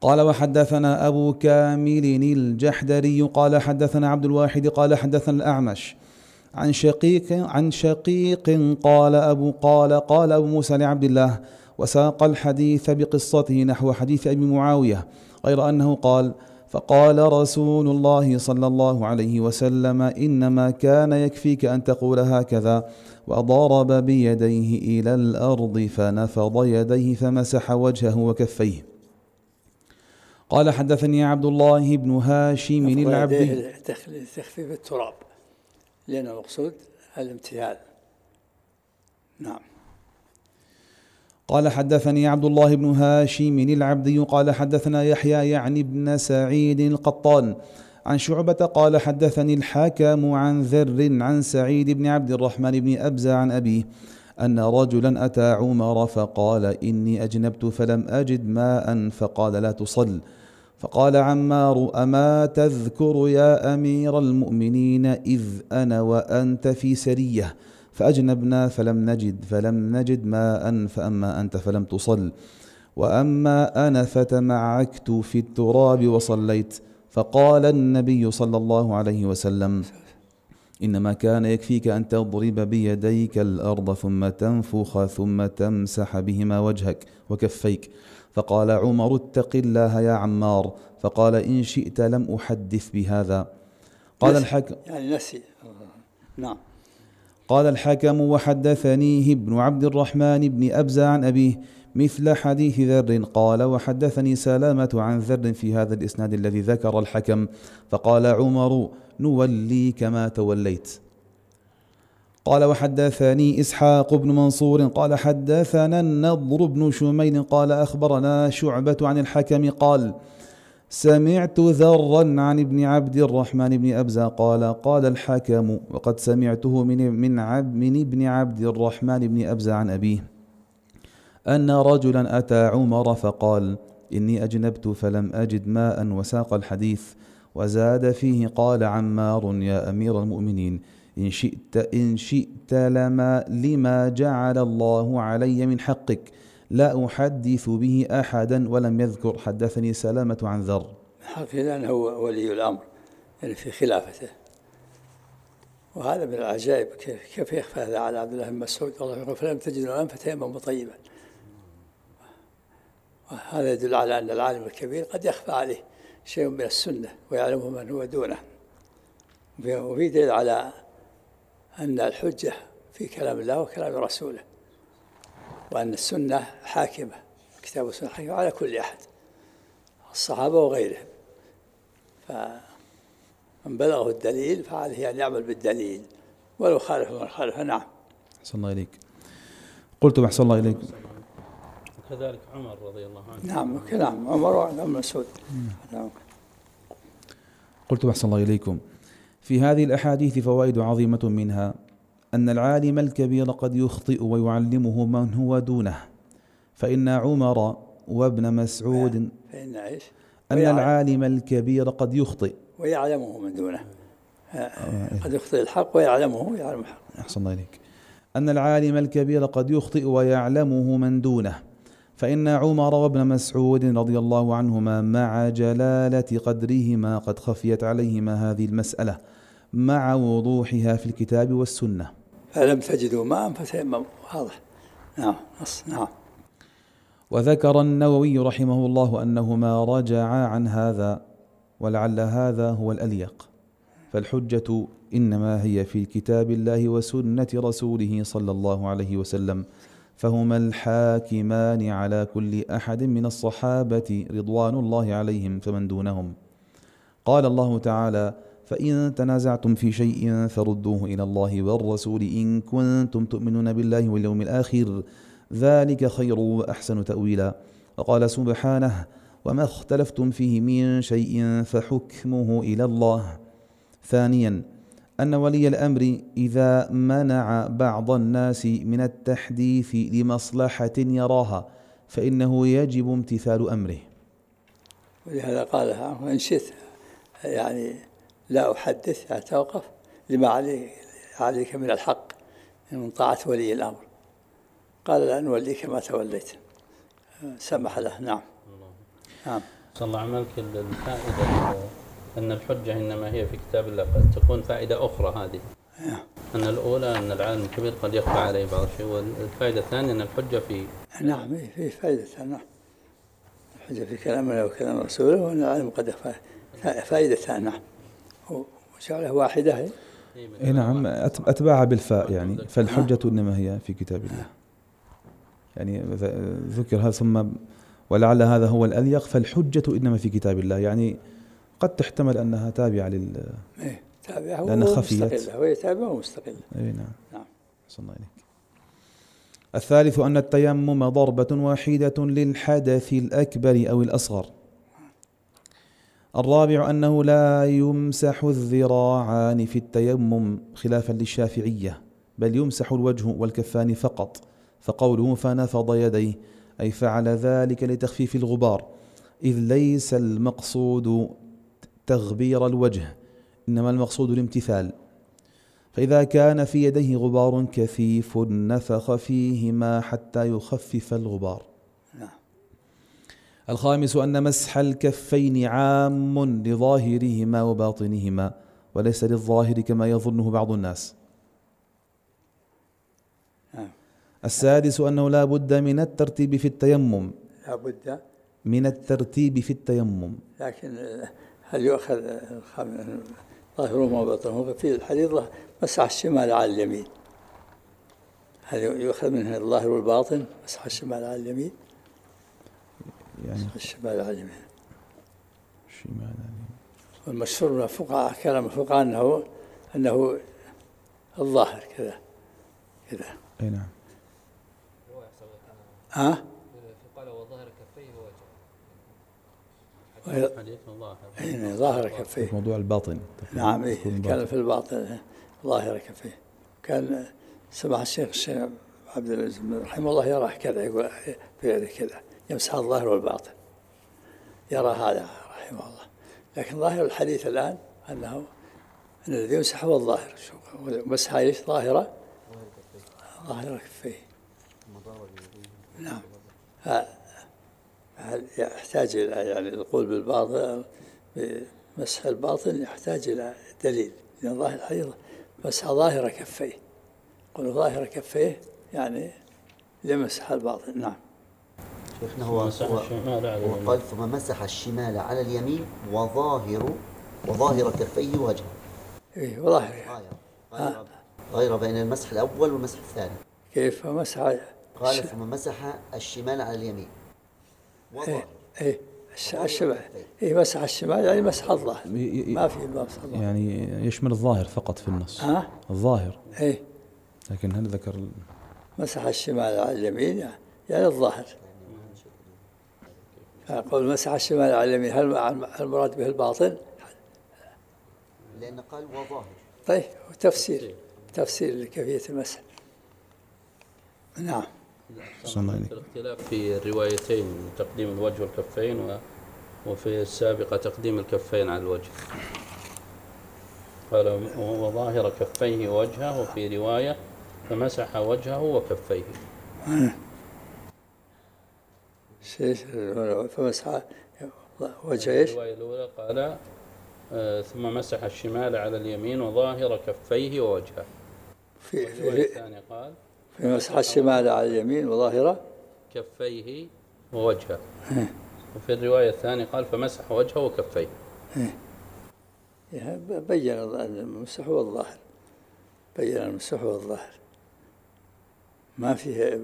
قال وحدثنا أبو كامل الجحدري قال حدثنا عبد الواحد قال حدثنا الأعمش عن شقيق عن شقيق قال أبو قال قال أبو موسى لعبد الله وساق الحديث بقصته نحو حديث أبي معاوية غير أنه قال فقال رسول الله صلى الله عليه وسلم إنما كان يكفيك أن تقول هكذا وضرب بيديه إلى الأرض فنفض يديه فمسح وجهه وكفيه قال حدثني عبد الله بن هاشم العبدي
تخفيف التراب لأن المقصود الامتثال نعم
قال حدثني عبد الله بن هاشم العبدي قال حدثنا يحيى يعني بن سعيد القطان عن شعبة قال حدثني الحاكم عن ذر عن سعيد بن عبد الرحمن بن أبزة عن أبيه أن رجلا أتى عمر فقال إني أجنبت فلم أجد ماء فقال لا تصل فقال عمار أما تذكر يا أمير المؤمنين إذ أنا وأنت في سرية فأجنبنا فلم نجد فلم نجد ماء فأما أنت فلم تصل وأما أنا فتمعكت في التراب وصليت فقال النبي صلى الله عليه وسلم إنما كان يكفيك أن تضرب بيديك الأرض ثم تنفخ ثم تمسح بهما وجهك وكفيك فقال عمر اتق الله يا عمار فقال إن شئت لم أحدث بهذا قال الحكم
يعني نسي نعم
قال الحكم وحدثنيه ابن عبد الرحمن بن أبزة عن أبيه مثل حديث ذر قال وحدثني سلامة عن ذر في هذا الإسناد الذي ذكر الحكم فقال عمر نولي كما توليت قال وحدثني إسحاق بن منصور قال حدثنا النضر بن شميل قال أخبرنا شعبة عن الحكم قال سمعت ذرا عن ابن عبد الرحمن بن أبزة قال قال الحكم وقد سمعته من من عب من ابن عبد الرحمن بن أبزة عن أبيه أن رجلا أتى عمر فقال إني أجنبت فلم أجد ماء وساق الحديث وزاد فيه قال عمار يا أمير المؤمنين إن شئت إن شئت لما لما جعل الله علي من حقك لا أحدث به أحدا ولم يذكر حدثني سلامة عن ذر
هكذا هو ولي الأمر يعني في خلافته وهذا من العجائب كيف, كيف يخفى هذا على عبد الله بن مسعود الله يقول فلم تجد الان فتيمم طيبا وهذا يدل على أن العالم الكبير قد يخفى عليه شيء من السنة ويعلمه من هو دونه وفي دليل على أن الحجة في كلام الله وكلام رسوله وأن السنة حاكمة كتاب السنة حاكمة على كل أحد الصحابة وغيرهم فمن بلغه الدليل فعليه أن يعني يعمل بالدليل ولو خالف من خالف نعم
أحسن الله إليك قلت أحسن الله إليك
كذلك عمر رضي الله عنه نعم نعم عمر وعن مسعود
قلت أحسن الله إليكم في هذه الأحاديث فوائد عظيمة منها أن العالم الكبير قد يخطئ ويعلمه من هو دونه فإن عمر وابن مسعود نعم. فإن إيش؟ أن العالم الكبير قد يخطئ
ويعلمه من دونه آه، آه، إيه. قد يخطئ الحق ويعلمه ويعلم الحق
أحسن الله إليك أن العالم الكبير قد يخطئ ويعلمه من دونه فإن عمر وابن مسعود رضي الله عنهما مع جلالة قدرهما قد خفيت عليهما هذه المسألة مع وضوحها في الكتاب والسنه
فلم تجدوا ماء فتيمموا واضح نعم نص نعم
وذكر النووي رحمه الله أنهما رجعا عن هذا ولعل هذا هو الأليق فالحجة إنما هي في كتاب الله وسنة رسوله صلى الله عليه وسلم فهما الحاكمان على كل أحد من الصحابة رضوان الله عليهم فمن دونهم قال الله تعالى فإن تنازعتم في شيء فردوه إلى الله والرسول إن كنتم تؤمنون بالله واليوم الآخر ذلك خير وأحسن تأويلا وقال سبحانه وما اختلفتم فيه من شيء فحكمه إلى الله ثانيا أن ولي الأمر إذا منع بعض الناس من التحديث لمصلحة يراها فإنه يجب امتثال أمره
ولهذا قالها وإن شئت يعني لا أحدث أتوقف لما عليك, عليك من الحق من طاعة ولي الأمر قال لأن وليك ما توليت سمح له نعم
نعم صلى الله عملك الفائدة أن الحجة إنما هي في كتاب الله قد تكون فائدة أخرى هذه نعم. أن الأولى أن العالم الكبير قد يخفى عليه بعض الشيء والفائدة الثانية أن الحجة في
نعم في فائدة نعم الحجة في كلامنا وكلام رسوله وأن العالم قد يخفى فائدة نعم وشغله واحده
اي نعم اتباعها بالفاء يعني فالحجه انما هي في كتاب الله يعني ذكر هذا ثم ولعل هذا هو الاليق فالحجه انما في كتاب الله يعني قد تحتمل انها تابعه لل ايه تابعه لانها خفيه وهي
تابعه ومستقله اي نعم نعم
صلى الله عليك الثالث أن التيمم ضربة واحدة للحدث الأكبر أو الأصغر الرابع أنه لا يمسح الذراعان في التيمم خلافا للشافعية بل يمسح الوجه والكفان فقط فقوله فنفض يديه أي فعل ذلك لتخفيف الغبار إذ ليس المقصود تغبير الوجه إنما المقصود الامتثال فإذا كان في يديه غبار كثيف نفخ فيهما حتى يخفف الغبار الخامس أن مسح الكفين عام لظاهرهما وباطنهما وليس للظاهر كما يظنه بعض الناس آه. السادس أنه لا بد من الترتيب في التيمم لا بد من الترتيب في التيمم
لكن آه، هل يؤخذ ظاهرهما وباطنهما في الحديث مسح الشمال على اليمين هل يؤخذ منها الظاهر والباطن مسح الشمال على اليمين يعني الشمال على اليمين
شمال على اليمين
والمشهور من الفقهاء كلام الفقهاء انه انه الظاهر كذا
كذا اي نعم ها؟
قال وظهر كفيه
ووجهه حديث ظاهر اي نعم، ظاهر كفيه موضوع الباطن نعم اي كان في
الباطن إيه، ظاهر كفيه كان سمع الشيخ الشيخ عبد العزيز رحمه الله يراه كذا يقول في يده كذا يمسح الظاهر والباطن يرى هذا رحمه الله لكن ظاهر الحديث الآن أنه أن الذي يمسح هو الظاهر مسح ايش ظاهرة ظاهرة كفيه نعم يحتاج إلى يعني القول بالباطن مسح الباطن يحتاج إلى دليل لأن ظاهر الحديث مسح ظاهر كفيه قل ظاهر كفيه يعني لمسح الباطن نعم
شيخنا هو, هو, قال ثم مسح الشمال على اليمين وظاهر وظاهر كفيه وجهه اي وظاهر يعني. غاير آه. بين يعني المسح الاول والمسح الثاني كيف مسح قال ثم مسح الشمال على اليمين
وظاهر اي إيه، الشمال اي مسح الشمال يعني مسح الظاهر ما في مسح الظاهر
يعني يشمل الظاهر فقط في النص ها؟ الظاهر اي لكن هل ذكر
مسح الشمال على اليمين يعني, يعني الظاهر قول مسح الشمال على اليمين هل المراد به الباطن؟
لأن قال وظاهر
طيب تفسير تفسير لكيفية المسح نعم
الاختلاف في الروايتين تقديم الوجه والكفين وفي السابقة تقديم الكفين على الوجه قال وظاهر كفيه وجهه وفي رواية
فمسح وجهه وكفيه نعم. فمسح وجهه الرواية
الأولى قال آه، ثم مسح الشمال على اليمين وظاهر كفيه ووجهه في في الثاني
قال في مسح الشمال على اليمين وظاهره
كفيه ووجهه إيه. وفي الرواية الثانية قال فمسح وجهه وكفيه إيه.
إيه، بين المسح والظاهر بين المسح والظاهر ما فيه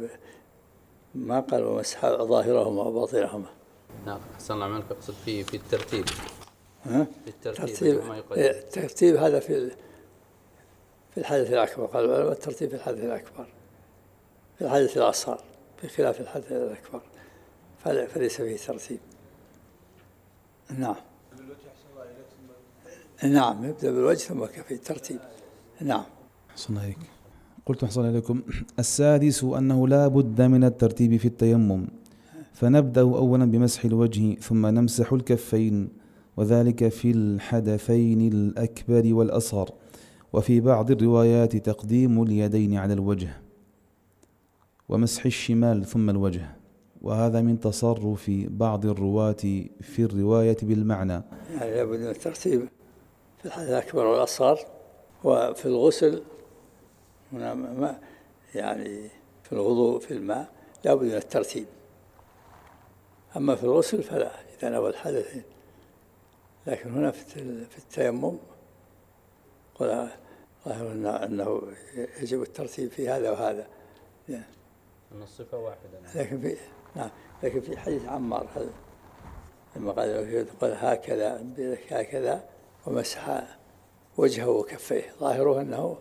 ما قال ومسح ظاهرهما وباطنهما
نعم أحسن الله عملك أقصد في في الترتيب ها؟ في الترتيب إيه،
الترتيب هذا في في الحدث الأكبر قال العلماء الترتيب في الحدث الأكبر في الحدث الأصغر بخلاف الحدث الأكبر فليس فيه ترتيب نعم نعم يبدأ بالوجه ثم كفي الترتيب نعم
أحسن قلت أحسن عليكم السادس أنه لا بد من الترتيب في التيمم فنبدأ أولا بمسح الوجه ثم نمسح الكفين وذلك في الحدثين الأكبر والأصغر وفي بعض الروايات تقديم اليدين على الوجه ومسح الشمال ثم الوجه وهذا من تصرف بعض الرواة في الرواية بالمعنى
يعني لابد من الترتيب في الحدث الأكبر والأصغر وفي الغسل هنا ما يعني في الوضوء في الماء لا بد من الترتيب أما في الغسل فلا إذا نوى الحدث لكن هنا في التيمم قل ظاهر أنه يجب الترتيب في هذا وهذا يعني
أن الصفة واحدة نعم. لكن في
نعم لكن في حديث عمار هذا لما قال قال هكذا هكذا ومسح وجهه وكفيه ظاهره أنه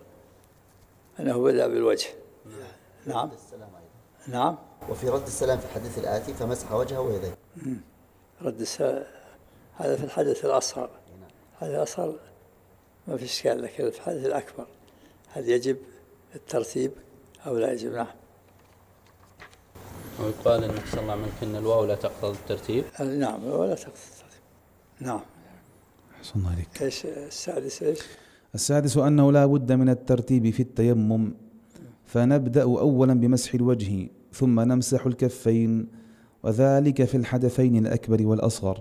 أنه بدأ بالوجه نعم
نعم, نعم. وفي رد السلام في الحديث الآتي فمسح
وجهه ويديه رد السلام هذا في الحدث الأصغر هذا نعم. الأصغر ما في إشكال لكن في الحدث الأكبر هل يجب الترتيب أو لا يجب نعم ويقال ان احسن الله منك ان الواو لا تقتضي الترتيب نعم الواو لا تقتضي الترتيب نعم احسن الله عليك ايش السادس ايش؟
السادس أنه لا بد من الترتيب في التيمم فنبدأ أولا بمسح الوجه ثم نمسح الكفين وذلك في الحدثين الأكبر والأصغر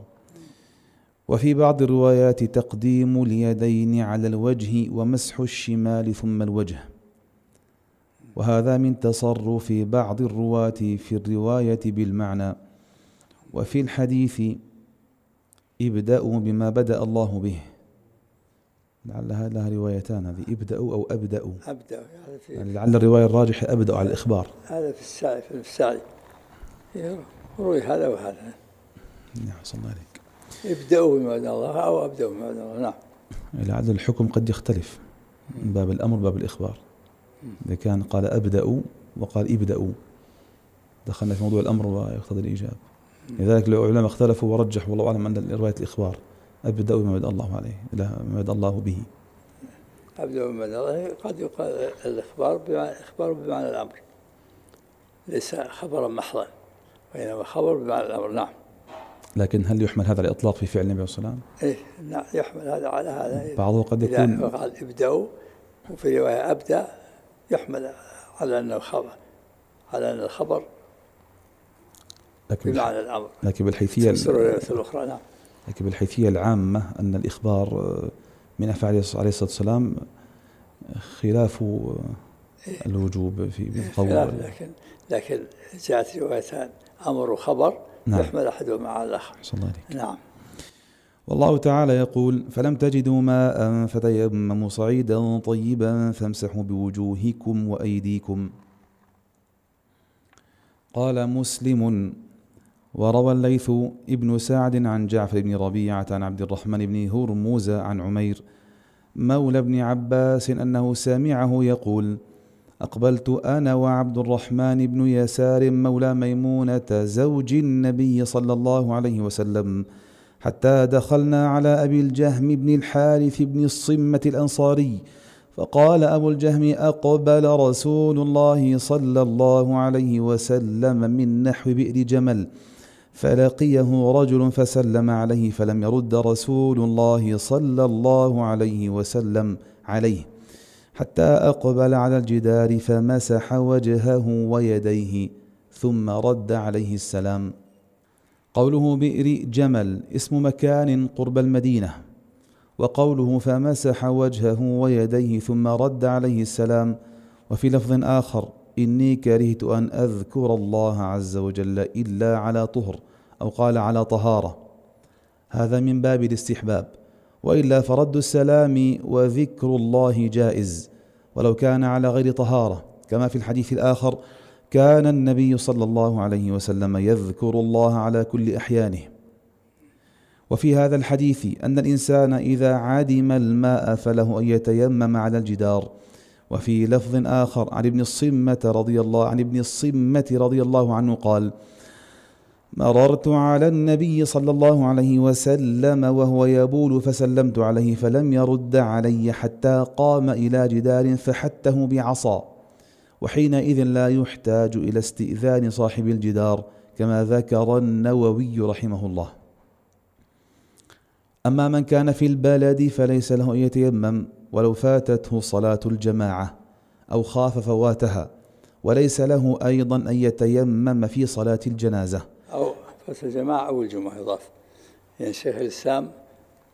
وفي بعض الروايات تقديم اليدين على الوجه ومسح الشمال ثم الوجه وهذا من تصرف بعض الرواة في الرواية بالمعنى وفي الحديث ابدأوا بما بدأ الله به لعل لها روايتان هذه ابدأوا أو أبدأوا أبدأوا يعني لعل الرواية الراجحة أبدأوا على الإخبار
هذا في السعي في السعي روي هذا وهذا
نعم صلى الله عليك
ابدأوا بما أذن الله أو أبدأوا بما أذن الله
نعم لعل الحكم قد يختلف من باب الأمر باب الإخبار إذا كان قال أبدأوا وقال ابدأوا دخلنا في موضوع الأمر ويقتضي الإيجاب لذلك العلماء اختلفوا ورجحوا والله أعلم أن رواية الإخبار أبدأ بما بدأ الله عليه ما بدأ الله به
أبدأ بما بدأ الله قد يقال الإخبار بمعنى الإخبار بمعنى الأمر ليس خبرا محضا وإنما خبر بمعنى الأمر نعم
لكن هل يحمل هذا الإطلاق في فعل النبي صلى الله عليه
وسلم؟ إيه نعم يحمل هذا على هذا بعضه قد يكون قال ابدأوا وفي رواية أبدأ يحمل على أنه الخبر على أن الخبر لكن بمعنى الأمر
لكن بالحيثية الأخرى نعم لكن بالحيثية العامة أن الإخبار آه، من أفعال عليه الصلاة والسلام خلاف آه، الوجوب في القول
لكن لكن جاءت روايتان أمر وخبر نعم. يحمل أحدهما على الآخر صلى الله عليك. نعم
والله تعالى يقول فلم تجدوا ماء فتيمموا صعيدا طيبا فامسحوا بوجوهكم وأيديكم قال مسلم وروى الليث ابن سعد عن جعفر بن ربيعة عن عبد الرحمن بن هرموز عن عمير مولى بن عباس أنه سمعه يقول أقبلت أنا وعبد الرحمن بن يسار مولى ميمونة زوج النبي صلى الله عليه وسلم حتى دخلنا على أبي الجهم بن الحارث بن الصمة الأنصاري فقال أبو الجهم أقبل رسول الله صلى الله عليه وسلم من نحو بئر جمل فلقيه رجل فسلم عليه فلم يرد رسول الله صلى الله عليه وسلم عليه حتى اقبل على الجدار فمسح وجهه ويديه ثم رد عليه السلام قوله بئر جمل اسم مكان قرب المدينه وقوله فمسح وجهه ويديه ثم رد عليه السلام وفي لفظ اخر إني كرهت أن أذكر الله عز وجل إلا على طهر أو قال على طهارة هذا من باب الاستحباب وإلا فرد السلام وذكر الله جائز ولو كان على غير طهارة كما في الحديث الآخر كان النبي صلى الله عليه وسلم يذكر الله على كل أحيانه وفي هذا الحديث أن الإنسان إذا عدم الماء فله أن يتيمم على الجدار وفي لفظ آخر عن ابن الصمة رضي الله عن ابن الصمة رضي الله عنه قال: مررت على النبي صلى الله عليه وسلم وهو يبول فسلمت عليه فلم يرد علي حتى قام إلى جدار فحته بعصا وحينئذ لا يحتاج إلى استئذان صاحب الجدار كما ذكر النووي رحمه الله أما من كان في البلد فليس له أن يتيمم ولو فاتته صلاه الجماعه او خاف فواتها وليس له ايضا ان يتيمم في صلاه الجنازه
او فات الجماعه او الجمعه يضاف يعني شيخ الاسلام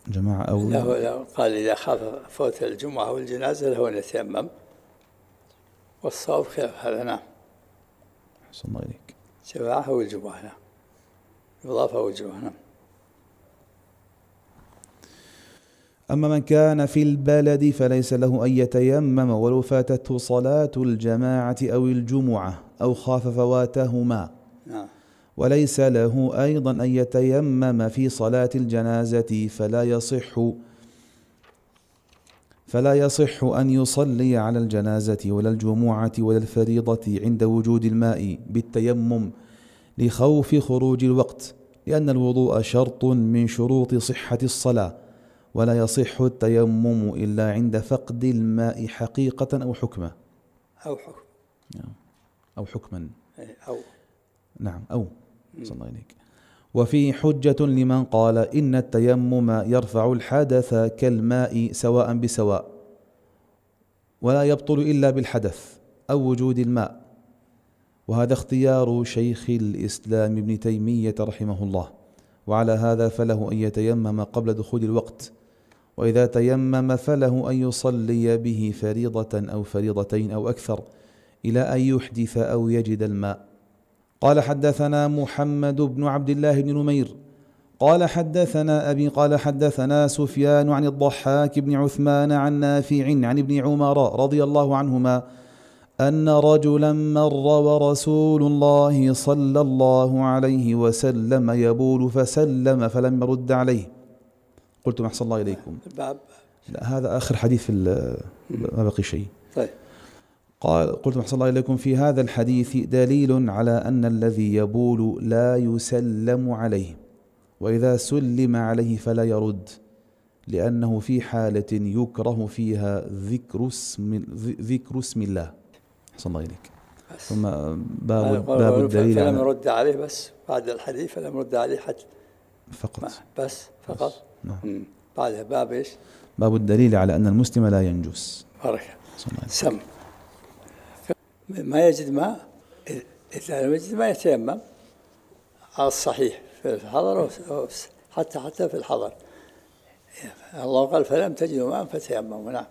جماعه او له
له قال اذا خاف فوت الجمعه او الجنازه له ان يتيمم والصواب خلاف هذا نعم احسن الله اليك جماعه او الجمعه نعم يضاف او الجمعه نعم
أما من كان في البلد فليس له أن يتيمم ولو فاتته صلاة الجماعة أو الجمعة أو خاف فواتهما نعم. وليس له أيضا أن يتيمم في صلاة الجنازة فلا يصح فلا يصح أن يصلي على الجنازة ولا الجمعة ولا الفريضة عند وجود الماء بالتيمم لخوف خروج الوقت لأن الوضوء شرط من شروط صحة الصلاة ولا يصح التيمم إلا عند فقد الماء حقيقة أو حكمة أو حكم نعم. أو حكما إيه، أو نعم أو صلى الله عليك وفي حجة لمن قال إن التيمم يرفع الحدث كالماء سواء بسواء ولا يبطل إلا بالحدث أو وجود الماء وهذا اختيار شيخ الإسلام ابن تيمية رحمه الله وعلى هذا فله أن يتيمم قبل دخول الوقت واذا تيمم فله ان يصلي به فريضه او فريضتين او اكثر الى ان يحدث او يجد الماء قال حدثنا محمد بن عبد الله بن نمير قال حدثنا ابي قال حدثنا سفيان عن الضحاك بن عثمان عن نافع عن ابن عمر رضي الله عنهما ان رجلا مر ورسول الله صلى الله عليه وسلم يبول فسلم فلم يرد عليه قلت أحسن الله إليكم آه، لا هذا آخر حديث ما بقي شيء طيب قال قلت أحسن الله إليكم في هذا الحديث دليل على أن الذي يبول لا يسلم عليه وإذا سلم عليه فلا يرد لأنه في حالة يكره فيها ذكر اسم ذكر اسم الله أحسن الله إليك ثم باب, آه، باب الدليل فلم
يرد عليه بس بعد الحديث فلم يرد عليه حتى فقط بس فقط بس بعدها نعم. باب ايش؟
باب الدليل على أن المسلم لا ينجس
بركة سم ما يجد ماء إذا لم يجد ماء يتيمم على الصحيح في الحضر حتى حتى في الحضر الله قال فلم تجدوا ماء فتيمموا نعم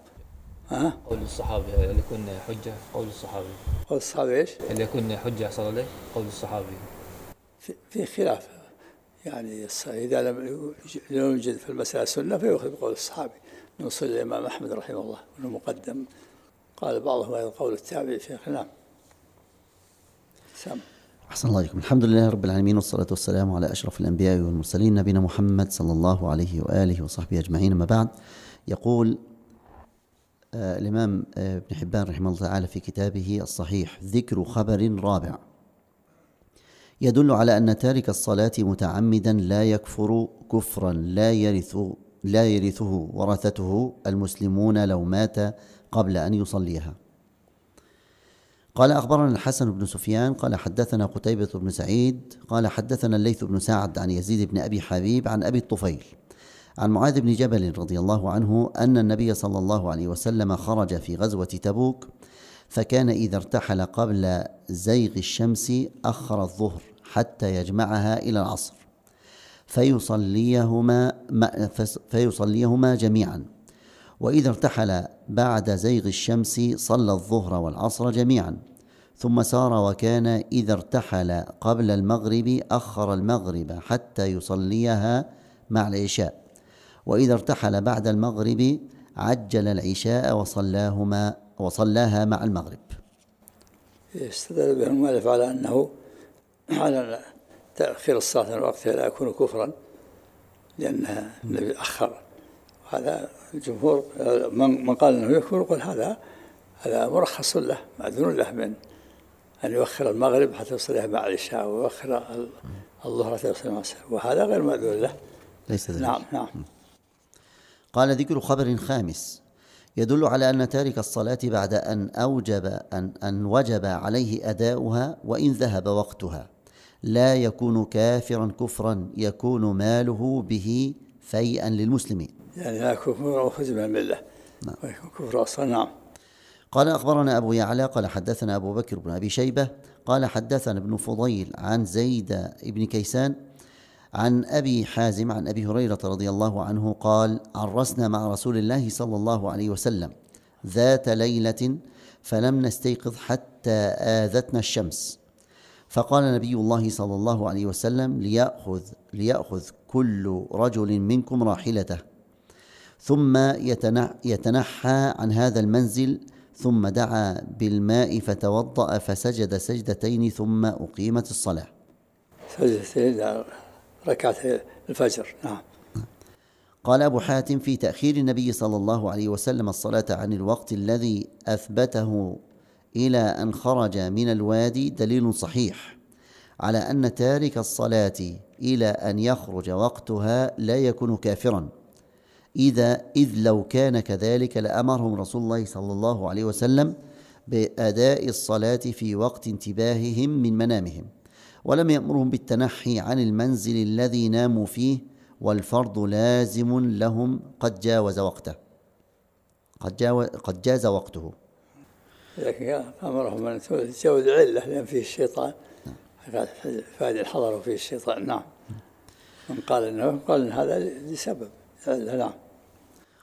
ها؟ قول الصحابي هل يكون حجة قول الصحابي قول الصحابي ايش؟ هل يكون حجة صلى عليه قول الصحابي في, في خلاف يعني إذا لم يوجد في المسألة سنة فيؤخذ بقول الصحابي نوصل الإمام أحمد رحمه الله أنه مقدم قال بعضهم هذا قول التابع في نعم سم
أحسن الله عليكم الحمد لله رب العالمين والصلاة والسلام على أشرف الأنبياء والمرسلين نبينا محمد صلى الله عليه وآله وصحبه أجمعين أما بعد يقول آه، الإمام آه، ابن حبان رحمه الله تعالى في كتابه الصحيح ذكر خبر رابع يدل على أن تارك الصلاة متعمدا لا يكفر كفرا لا يرث لا يرثه ورثته المسلمون لو مات قبل أن يصليها قال أخبرنا الحسن بن سفيان قال حدثنا قتيبة بن سعيد قال حدثنا الليث بن سعد عن يزيد بن أبي حبيب عن أبي الطفيل عن معاذ بن جبل رضي الله عنه أن النبي صلى الله عليه وسلم خرج في غزوة تبوك فكان إذا ارتحل قبل زيغ الشمس أخر الظهر حتى يجمعها إلى العصر فيصليهما فيصليهما جميعا وإذا ارتحل بعد زيغ الشمس صلى الظهر والعصر جميعا ثم سار وكان إذا ارتحل قبل المغرب أخر المغرب حتى يصليها مع العشاء وإذا ارتحل بعد المغرب عجل العشاء وصلاهما وصلاها مع المغرب
استدل به المؤلف على أنه على تأخير الصلاة من وقتها لا يكون كفرا لأنها النبي أخر هذا الجمهور من قال أنه يكفر يقول هذا هذا مرخص له معذور له من أن يؤخر المغرب حتى يصليها مع العشاء ويؤخر الظهر حتى يصليها مع العشاء وهذا غير معذور له
ليس ذلك نعم نعم قال ذكر خبر خامس يدل على أن تارك الصلاة بعد أن أوجب أن أن وجب عليه أداؤها وإن ذهب وقتها لا يكون كافرا كفرا يكون ماله به فيئا للمسلمين
يعني لا كفر أو خزما بالله نعم. ويكون كفر أصلا نعم
قال أخبرنا أبو يعلى قال حدثنا أبو بكر بن أبي شيبة قال حدثنا ابن فضيل عن زيد بن كيسان عن أبي حازم عن أبي هريرة رضي الله عنه قال عرسنا مع رسول الله صلى الله عليه وسلم ذات ليلة فلم نستيقظ حتى آذتنا الشمس فقال نبي الله صلى الله عليه وسلم ليأخذ ليأخذ كل رجل منكم راحلته ثم يتنحى عن هذا المنزل ثم دعا بالماء فتوضأ فسجد سجدتين ثم أقيمت الصلاة
سجدتين آه، ركعة الفجر نعم
قال أبو حاتم في تأخير النبي صلى الله عليه وسلم الصلاة عن الوقت الذي أثبته إلى أن خرج من الوادي دليل صحيح على أن تارك الصلاة إلى أن يخرج وقتها لا يكون كافرا إذا إذ لو كان كذلك لأمرهم رسول الله صلى الله عليه وسلم بأداء الصلاة في وقت انتباههم من منامهم ولم يأمرهم بالتنحي عن المنزل الذي ناموا فيه والفرض لازم لهم قد جاوز وقته قد, جاوز قد جاز وقته
لكن امرهم ان تزود عله لان فيه الشيطان فهذه الحضر وفيه الشيطان نعم من قال انه قال إن هذا لسبب نعم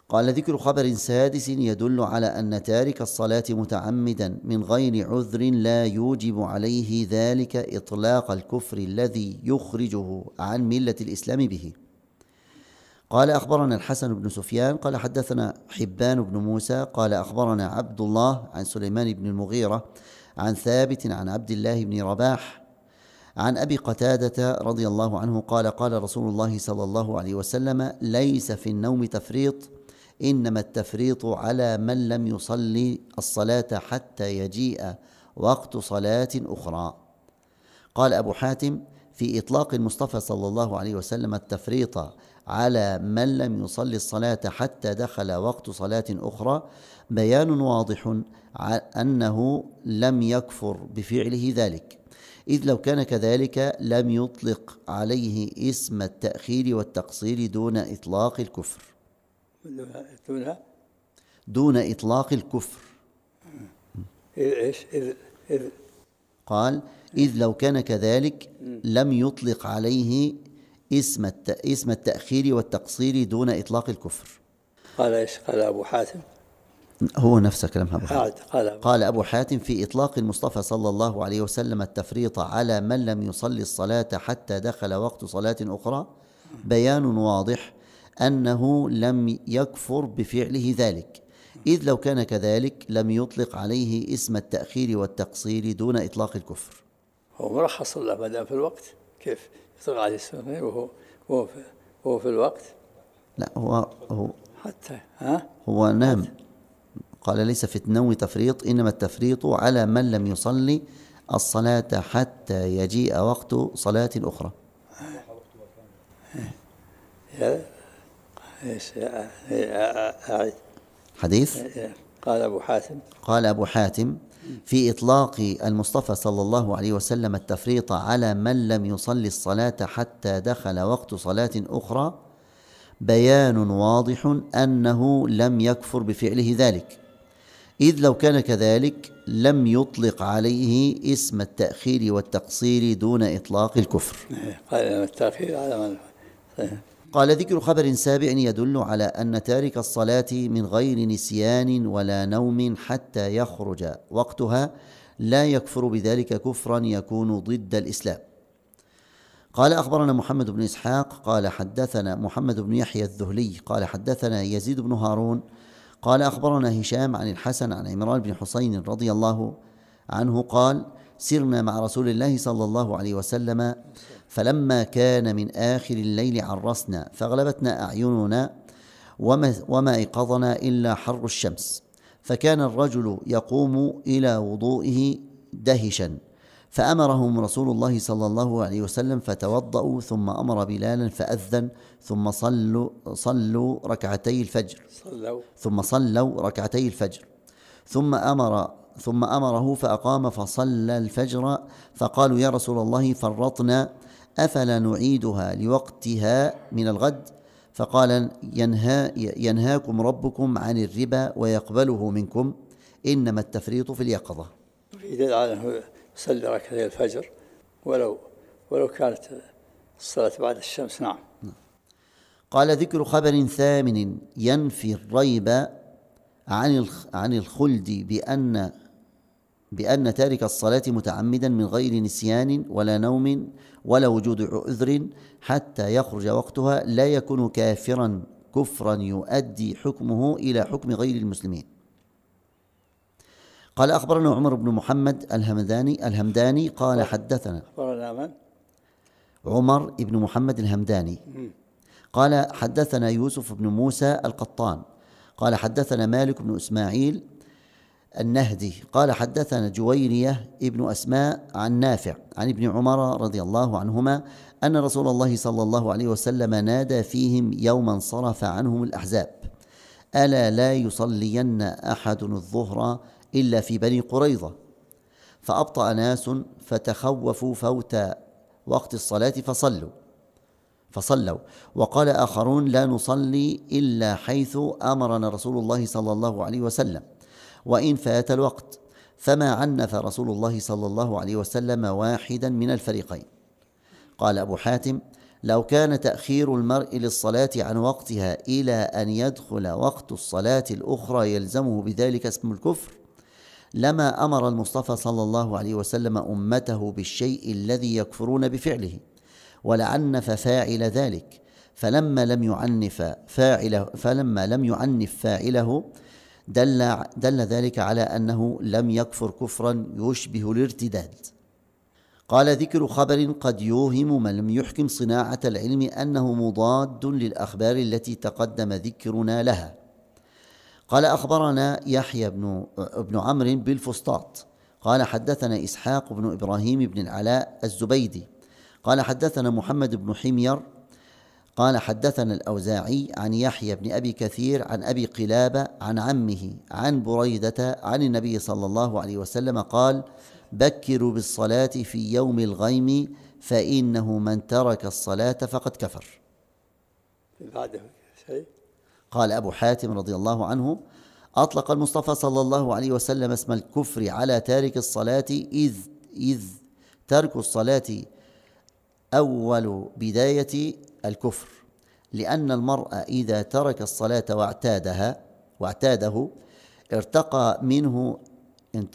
قال ذكر خبر سادس يدل على أن تارك الصلاة متعمدا من غير عذر لا يوجب عليه ذلك إطلاق الكفر الذي يخرجه عن ملة الإسلام به قال أخبرنا الحسن بن سفيان قال حدثنا حبان بن موسى قال أخبرنا عبد الله عن سليمان بن المغيرة عن ثابت عن عبد الله بن رباح عن أبي قتادة رضي الله عنه قال قال رسول الله صلى الله عليه وسلم ليس في النوم تفريط إنما التفريط على من لم يصلي الصلاة حتى يجيء وقت صلاة أخرى قال أبو حاتم في إطلاق المصطفى صلى الله عليه وسلم التفريط على من لم يصلي الصلاة حتى دخل وقت صلاة أخرى بيان واضح أنه لم يكفر بفعله ذلك إذ لو كان كذلك لم يطلق عليه اسم التأخير والتقصير دون إطلاق الكفر دون إطلاق الكفر قال إذ لو كان كذلك لم يطلق عليه اسم اسم التأخير والتقصير دون إطلاق الكفر قال إيش قال أبو حاتم هو نفس كلام أبو حاتم قال, قال أبو حاتم في إطلاق المصطفى صلى الله عليه وسلم التفريط على من لم يصلي الصلاة حتى دخل وقت صلاة أخرى بيان واضح أنه لم يكفر بفعله ذلك إذ لو كان كذلك لم يطلق عليه اسم التأخير والتقصير دون إطلاق الكفر
هو مرخص له ما دام في الوقت كيف الرسول عليه الصلاة إيه، وهو وهو في, وهو في الوقت
لا هو هو حتى ها هو نام قال ليس في النوم تفريط إنما التفريط على من لم يصلي الصلاة حتى يجيء وقت صلاة أخرى
حديث قال أبو حاتم
قال أبو حاتم في إطلاق المصطفى صلى الله عليه وسلم التفريط على من لم يصلي الصلاة حتى دخل وقت صلاة أخرى بيان واضح أنه لم يكفر بفعله ذلك إذ لو كان كذلك لم يطلق عليه اسم التأخير والتقصير دون إطلاق الكفر
إيه، التأخير على من
إيه. قال ذكر خبر سابع يدل على ان تارك الصلاه من غير نسيان ولا نوم حتى يخرج وقتها لا يكفر بذلك كفرا يكون ضد الاسلام قال اخبرنا محمد بن اسحاق قال حدثنا محمد بن يحيى الذهلي قال حدثنا يزيد بن هارون قال اخبرنا هشام عن الحسن عن عمران بن حسين رضي الله عنه قال سرنا مع رسول الله صلى الله عليه وسلم فلما كان من آخر الليل عرسنا فغلبتنا أعيننا وما, وما أيقظنا إلا حر الشمس فكان الرجل يقوم إلى وضوئه دهشا فأمرهم رسول الله صلى الله عليه وسلم فتوضأوا ثم أمر بلالا فأذن ثم صلوا صلوا ركعتي الفجر صلوا ثم صلوا ركعتي الفجر ثم أمر ثم أمره فأقام فصلى الفجر فقالوا يا رسول الله فرطنا افلا نعيدها لوقتها من الغد فقال ينها ينهاكم ربكم عن الربا ويقبله منكم انما التفريط في اليقظه.
يدل على انه يصلي ركعتي الفجر ولو ولو كانت الصلاه بعد الشمس نعم.
قال ذكر خبر ثامن ينفي الريب عن عن الخلد بان بأن تارك الصلاة متعمدا من غير نسيان ولا نوم ولا وجود عذر حتى يخرج وقتها لا يكون كافرا كفرا يؤدي حكمه إلى حكم غير المسلمين قال أخبرنا عمر بن محمد الهمداني الهمداني قال حدثنا أخبرنا من؟ عمر بن محمد الهمداني قال حدثنا يوسف بن موسى القطان قال حدثنا مالك بن إسماعيل النهدي قال حدثنا جويرية ابن أسماء عن نافع عن ابن عمر رضي الله عنهما أن رسول الله صلى الله عليه وسلم نادى فيهم يوم انصرف عنهم الأحزاب ألا لا يصلين أحد الظهر إلا في بني قريظة فأبطأ ناس فتخوفوا فوت وقت الصلاة فصلوا فصلوا وقال آخرون لا نصلي إلا حيث أمرنا رسول الله صلى الله عليه وسلم وإن فات الوقت فما عنف رسول الله صلى الله عليه وسلم واحدا من الفريقين قال أبو حاتم لو كان تأخير المرء للصلاة عن وقتها إلى أن يدخل وقت الصلاة الأخرى يلزمه بذلك اسم الكفر لما أمر المصطفى صلى الله عليه وسلم أمته بالشيء الذي يكفرون بفعله ولعنف فاعل ذلك فلما لم يعنف فاعله فلما لم يعنف فاعله دل, دل ذلك على أنه لم يكفر كفرا يشبه الارتداد قال ذكر خبر قد يوهم من لم يحكم صناعة العلم أنه مضاد للأخبار التي تقدم ذكرنا لها قال أخبرنا يحيى بن, بن عمرو بالفسطاط قال حدثنا إسحاق بن إبراهيم بن العلاء الزبيدي قال حدثنا محمد بن حمير قال حدثنا الأوزاعي عن يحيى بن أبي كثير عن أبي قلابة عن عمه عن بريدة عن النبي صلى الله عليه وسلم قال بكروا بالصلاة في يوم الغيم فإنه من ترك الصلاة فقد كفر قال أبو حاتم رضي الله عنه أطلق المصطفى صلى الله عليه وسلم اسم الكفر على تارك الصلاة إذ إذ ترك الصلاة أول بداية الكفر لأن المرء إذا ترك الصلاة واعتادها واعتاده ارتقى منه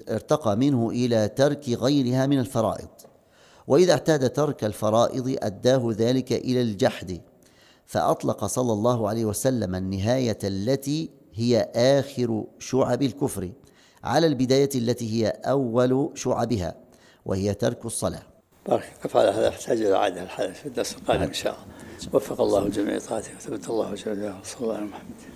ارتقى منه إلى ترك غيرها من الفرائض وإذا اعتاد ترك الفرائض أداه ذلك إلى الجحد فأطلق صلى الله عليه وسلم النهاية التي هي آخر شعب الكفر على البداية التي هي أول شعبها وهي ترك الصلاة
بارك الله هذا يحتاج إلى عادة الحدث في الدرس القادم إن شاء الله وفق الله جميع طاعته وثبت الله وجل صلى الله على محمد